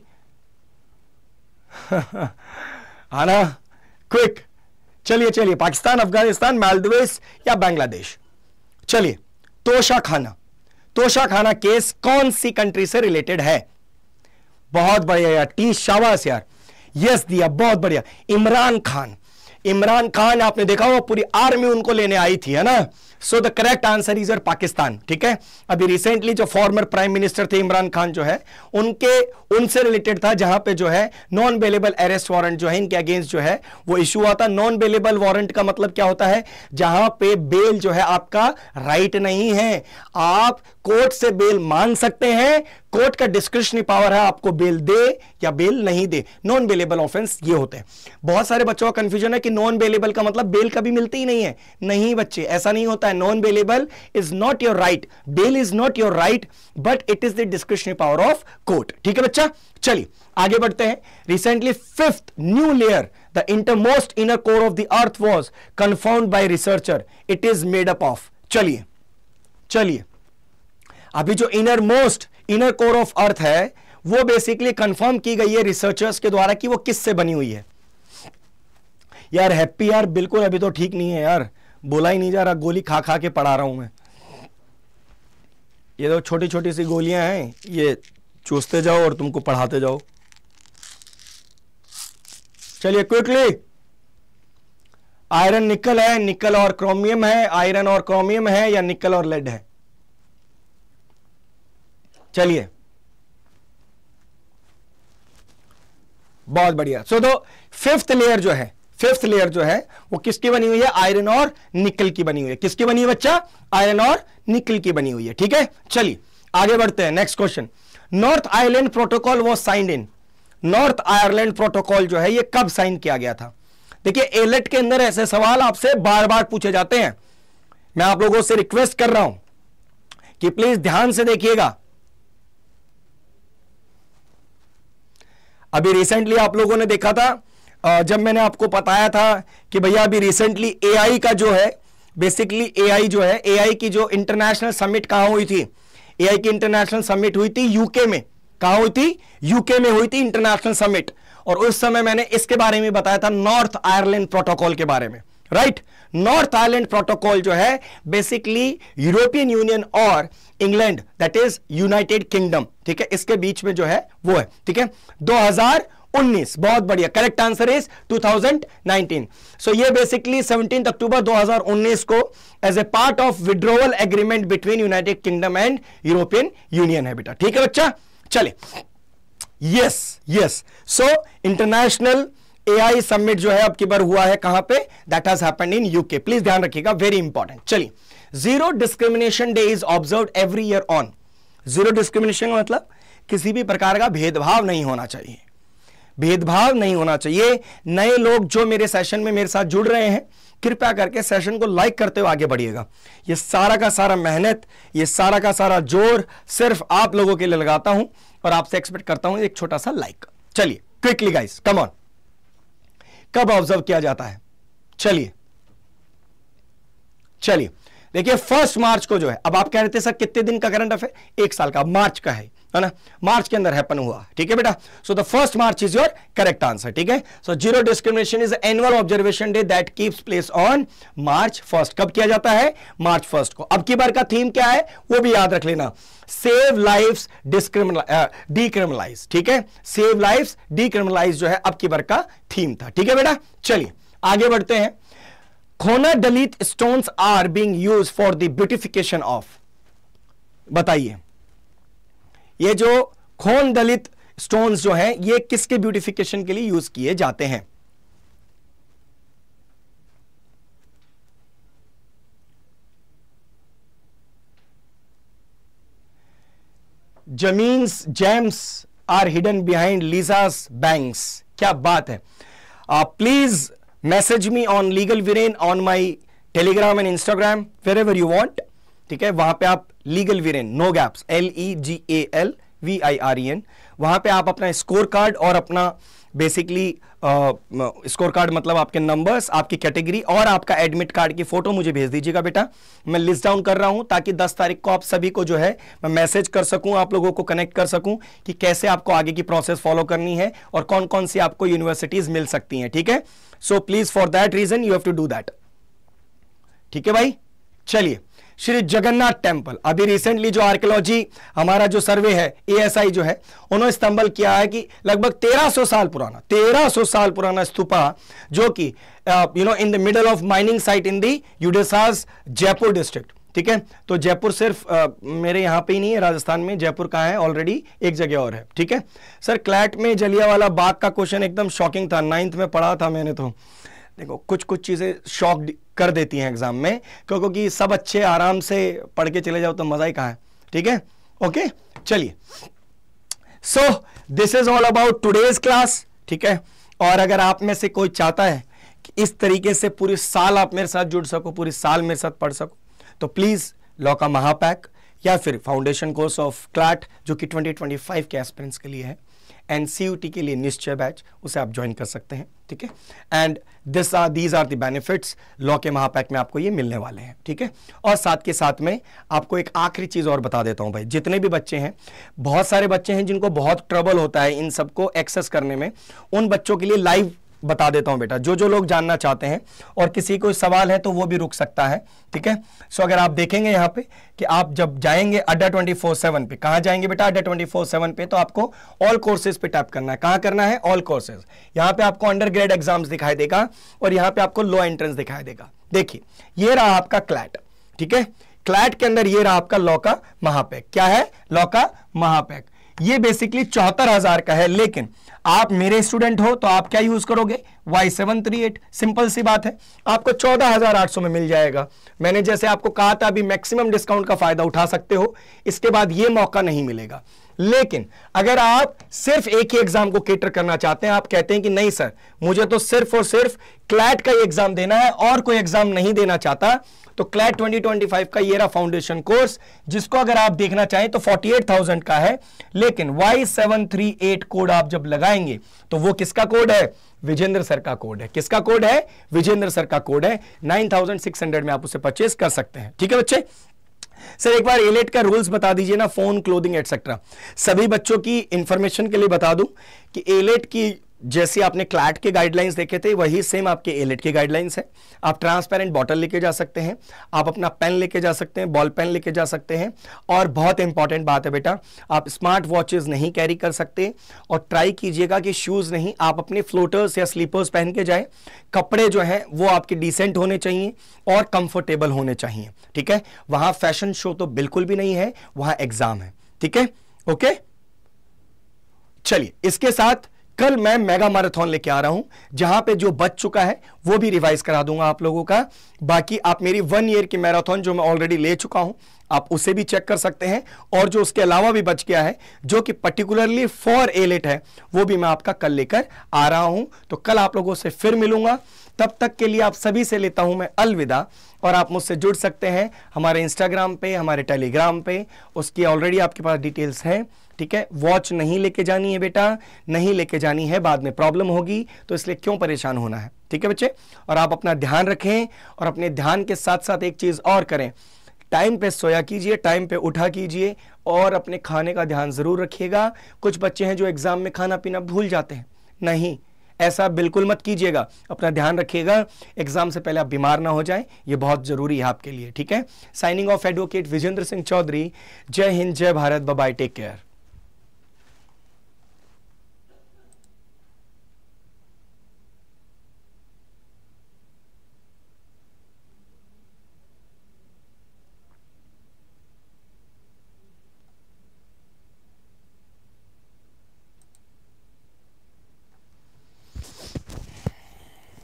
आना <laughs> हाँ क्विक चलिए चलिए पाकिस्तान अफगानिस्तान मालदीव या बांग्लादेश चलिए तोशा खाना तोशा खाना केस कौन सी कंट्री से रिलेटेड है बहुत बढ़िया यार टी शाबाश यार यस दिया बहुत बढ़िया इमरान खान इमरान खान आपने देखा वो पूरी आर्मी उनको लेने आई थी है ना so the correct answer is your Pakistan ठीक है अभी रिसेंटली जो फॉर्मर प्राइम मिनिस्टर थे इमरान खान जो है उनके उनसे रिलेटेड था जहां पे जो है नॉन बेलेबल अरेस्ट वारंट जो है इनके अगेंस्ट जो है वो इश्यू हुआ था नॉन बेलेबल वारंट का मतलब क्या होता है जहां पे बेल जो है आपका राइट नहीं है आप कोर्ट से बेल मांग सकते हैं कोर्ट का डिस्क्रिप्शनी पावर है आपको बेल दे या बेल नहीं दे नॉन बेलेबल ऑफेंस ये होते हैं बहुत सारे बच्चों का कंफ्यूजन है कि नॉन बेलेबल का मतलब बेल कभी मिलती ही नहीं है नहीं बच्चे ऐसा नहीं होता है non bailable is not your right bail is not your right but it is the description power of court ठीक है बच्चा चलिए आगे बढ़ते हैं recently fifth new layer the intermost inner core of the earth was confirm by researcher it is made up of चलिए चलिए अभी जो inner most inner core of earth है वो बेसिकली कंफर्म की गई है रिसर्चर्स के द्वारा कि वो किससे बनी हुई है यार हैप्पी यार बिल्कुल अभी तो ठीक नहीं है यार बोला ही नहीं जा रहा गोली खा खा के पड़ा रहा हूं मैं ये तो छोटी छोटी सी गोलियां हैं ये चूसते जाओ और तुमको पढ़ाते जाओ चलिए क्विकली आयरन निकल है निकल और क्रोमियम है आयरन और क्रोमियम है या निकल और लेड है चलिए बहुत बढ़िया सो दो फिफ्थ लेयर जो है फिफ्थ लेयर जो है वो किसकी बनी हुई है आयरन और निकल की बनी हुई है किसकी बनी हुई बच्चा आयरन और निकल की बनी हुई है ठीक है चलिए आगे बढ़ते हैं next question North Ireland protocol वो signed in North Ireland protocol जो है ये कब साइन किया गया था देखिए एलेट e के अंदर ऐसे सवाल आपसे बार बार पूछे जाते हैं मैं आप लोगों से रिक्वेस्ट कर रहा हूं कि प्लीज ध्यान से देखिएगा अभी रिसेंटली आप लोगों ने देखा था जब मैंने आपको बताया था कि भैया अभी रिसेंटली एआई का जो है बेसिकली एआई जो है एआई की जो इंटरनेशनल समिट कहाँ हुई थी एआई की इंटरनेशनल समिट हुई थी यूके में कहा हुई थी यूके में हुई थी इंटरनेशनल समिट और उस समय मैंने इसके बारे में बताया था नॉर्थ आयरलैंड प्रोटोकॉल के बारे में राइट नॉर्थ आयरलैंड प्रोटोकॉल जो है बेसिकली यूरोपियन यूनियन और England that is United Kingdom ठीक है इसके बीच में जो है वो है ठीक है 2019 बहुत बढ़िया correct answer is 2019 so so ये बेसिकली 17 अक्टूबर 2019 को as a part of withdrawal agreement between United Kingdom and European Union है बेटा ठीक है बच्चा चले yes yes so international AI summit जो है आपकी बार हुआ है कहां पे that has happened in UK please ध्यान रखिएगा वेरी इंपॉर्टेंट चलिए zero discrimination day is observe every year on zero discrimination मतलब किसी भी प्रकार का भेदभाव नहीं होना चाहिए भेदभाव नहीं होना चाहिए नए लोग जो मेरे सेशन में मेरे साथ जुड़ रहे हैं कृपया करके सेशन को लाइक करते हुए आगे बढ़िएगा ये सारा का सारा मेहनत ये सारा का सारा जोर सिर्फ आप लोगों के लिए लगाता हूं और आपसे एक्सपेक्ट करता हूं एक छोटा सा लाइक चलिए क्विकली गाइस कम ऑन कब ऑब्जर्व किया जाता है चलिए चलिए देखिए फर्स्ट मार्च को जो है अब आप कह रहे थे सर कितने दिन का करंट अफेयर एक साल का मार्च का है है ना मार्च के अंदर हैपन हुआ ठीक है बेटा so the first March is your correct answer ठीक है so zero discrimination is annual observation day that keeps place on March first कब किया जाता है मार्च फर्स्ट को अब की बार का थीम क्या है वो भी याद रख लेना सेव लाइफ डिस्क्रिमिनाइज ठीक है सेव लाइफ डिक्रिमिनाइज जो है अब की बार का थीम था ठीक है बेटा चलिए आगे बढ़ते हैं khondalite stones are being use for the beautification of बताइए ये जो खोन दलित स्टोन्स जो हैं ये किसके ब्यूटिफिकेशन के लिए यूज किए जाते हैं जमीन्स जेम्स आर हिडन बिहाइंड लीजास बैंक्स क्या बात है please message me on legal Viren on my telegram and instagram wherever you want ठीक है वहां पे आप legal Viren no gaps L E G A L V I R E N वहां पे आप अपना स्कोर कार्ड और अपना बेसिकली स्कोर कार्ड मतलब आपके नंबर्स आपकी कैटेगरी और आपका एडमिट कार्ड की फोटो मुझे भेज दीजिएगा बेटा मैं लिस्ट डाउन कर रहा हूं ताकि 10 तारीख को आप सभी को जो है मैं मैसेज कर सकूं आप लोगों को कनेक्ट कर सकूं कि कैसे आपको आगे की प्रोसेस फॉलो करनी है और कौन कौन सी आपको यूनिवर्सिटीज़ मिल सकती हैं ठीक है so please for that reason you have to do that ठीक है भाई चलिए श्री जगन्नाथ टेम्पल अभी रिसेंटली जो आर्कियोलॉजी हमारा जो सर्वे है एएसआई जो है उन्होंने स्तंभल किया है कि लगभग 1300 साल पुराना 1300 साल पुराना स्तूपा जो कि you know in the middle of mining site in the यूडेसाज जयपुर डिस्ट्रिक्ट ठीक है तो जयपुर सिर्फ आ, मेरे यहाँ पे ही नहीं है राजस्थान में जयपुर कहाँ है ऑलरेडी एक जगह और है ठीक है सर क्लैट में जलिया वाला बाग का क्वेश्चन एकदम शॉकिंग था नाइन्थ में पढ़ा था मैंने तो देखो कुछ कुछ चीज़ें शॉक कर देती हैं एग्ज़ाम में क्योंकि सब अच्छे आराम से पढ़ के चले जाओ तो मज़ा ही कहाँ है ठीक है ओके चलिए so this is all about today's class ठीक है और अगर आप में से कोई चाहता है कि इस तरीके से पूरे साल आप मेरे साथ जुड़ सको पूरे साल मेरे साथ पढ़ सको तो प्लीज़ लॉका महापैक या फिर फाउंडेशन कोर्स ऑफ क्लैट जो कि 2025 के एस्पिरेंट्स के लिए है एंड सी के लिए निश्चय बैच उसे आप ज्वाइन कर सकते हैं ठीक है and this are these are the benefits law के महापैक में आपको ये मिलने वाले हैं ठीक है और साथ के साथ में आपको एक आखिरी चीज़ और बता देता हूँ भाई जितने भी बच्चे हैं बहुत सारे बच्चे हैं जिनको बहुत ट्रबल होता है इन सबको एक्सेस करने में उन बच्चों के लिए लाइव बता देता हूं बेटा जो जो लोग जानना चाहते हैं और किसी को सवाल है तो वो भी रुक सकता है ठीक है सो अगर आप देखेंगे यहां पे कि आप जब जाएंगे अड्डा ट्वेंटी फोर सेवन पे कहां जाएंगे बेटा अड्डा ट्वेंटी फोर सेवन पे तो आपको ऑल कोर्सेज पे टैप करना है कहां करना है ऑल कोर्सेज यहां पे आपको अंडर ग्रेड एग्जाम दिखाई देगा और यहां पर आपको लो एंट्रेंस दिखाई देगा देखिए ये रहा आपका क्लैट ठीक है क्लैट के अंदर ये रहा आपका लौका महापैक क्या है लौका महापैक ये बेसिकली चौहत्तर हजार का है लेकिन आप मेरे स्टूडेंट हो तो आप क्या यूज करोगे Y seven three eight simple सी बात है आपको चौदह हजार आठ सौ में मिल जाएगा मैंने जैसे आपको कहा था अभी मैक्सिमम डिस्काउंट का फायदा उठा सकते हो इसके बाद यह मौका नहीं मिलेगा लेकिन अगर आप सिर्फ एक ही एग्जाम को केटर करना चाहते हैं आप कहते हैं कि नहीं सर मुझे तो सिर्फ और सिर्फ क्लैट का ही एग्जाम देना है और कोई एग्जाम नहीं देना चाहता तो क्लैट 2025 का ये रहा फाउंडेशन कोर्स जिसको अगर आप देखना चाहें तो 48,000 का है लेकिन Y738 कोड आप जब लगाएंगे तो वो किसका कोड है विजेंद्र सर का कोड है किसका कोड है विजेंद्र सर का कोड है 9,600 में आप उसे परचेस कर सकते हैं ठीक है बच्चे सर एक बार एलेट e का रूल्स बता दीजिए ना फोन क्लोदिंग एटसेट्रा सभी बच्चों की इंफॉर्मेशन के लिए बता दूं कि एलेट e की जैसे आपने क्लैट के गाइडलाइंस देखे थे वही सेम आपके एलेट e के गाइडलाइंस हैं आप ट्रांसपेरेंट बॉटल लेके जा सकते हैं आप अपना पेन लेके जा सकते हैं बॉल पेन लेके जा सकते हैं और बहुत इंपॉर्टेंट बात है बेटा आप स्मार्ट वॉचेस नहीं कैरी कर सकते और ट्राई कीजिएगा कि शूज़ नहीं आप अपने फ्लोटर्स या स्लीपर्स पहन के जाए कपड़े जो हैं वो आपके डिसेंट होने चाहिए और कंफर्टेबल होने चाहिए ठीक है वहाँ फैशन शो तो बिल्कुल भी नहीं है वहाँ एग्जाम है ठीक है ओके चलिए इसके साथ कल मैं मेगा मैराथन लेके आ रहा हूं जहां पे जो बच चुका है वो भी रिवाइज करा दूंगा आप लोगों का बाकी आप मेरी वन ईयर की मैराथन जो मैं ऑलरेडी ले चुका हूं आप उसे भी चेक कर सकते हैं और जो उसके अलावा भी बच गया है जो कि पर्टिकुलरली फॉर एलेट है वो भी मैं आपका कल लेकर आ रहा हूं तो कल आप लोगों से फिर मिलूंगा तब तक के लिए आप सभी से लेता हूं मैं अलविदा और आप मुझसे जुड़ सकते हैं हमारे इंस्टाग्राम पे हमारे टेलीग्राम पे उसकी ऑलरेडी आपके पास डिटेल्स हैं ठीक है वॉच नहीं लेके जानी है बेटा नहीं लेके जानी है बाद में प्रॉब्लम होगी तो इसलिए क्यों परेशान होना है ठीक है बच्चे और आप अपना ध्यान रखें और अपने ध्यान के साथ साथ एक चीज़ और करें टाइम पे सोया कीजिए टाइम पे उठा कीजिए और अपने खाने का ध्यान ज़रूर रखिएगा कुछ बच्चे हैं जो एग्ज़ाम में खाना पीना भूल जाते हैं नहीं ऐसा बिल्कुल मत कीजिएगा अपना ध्यान रखिएगा एग्जाम से पहले आप बीमार ना हो जाएं ये बहुत ज़रूरी है आपके लिए ठीक है signing off advocate Vijendra Singh Chaudhary जय हिंद जय भारत बाय टेक केयर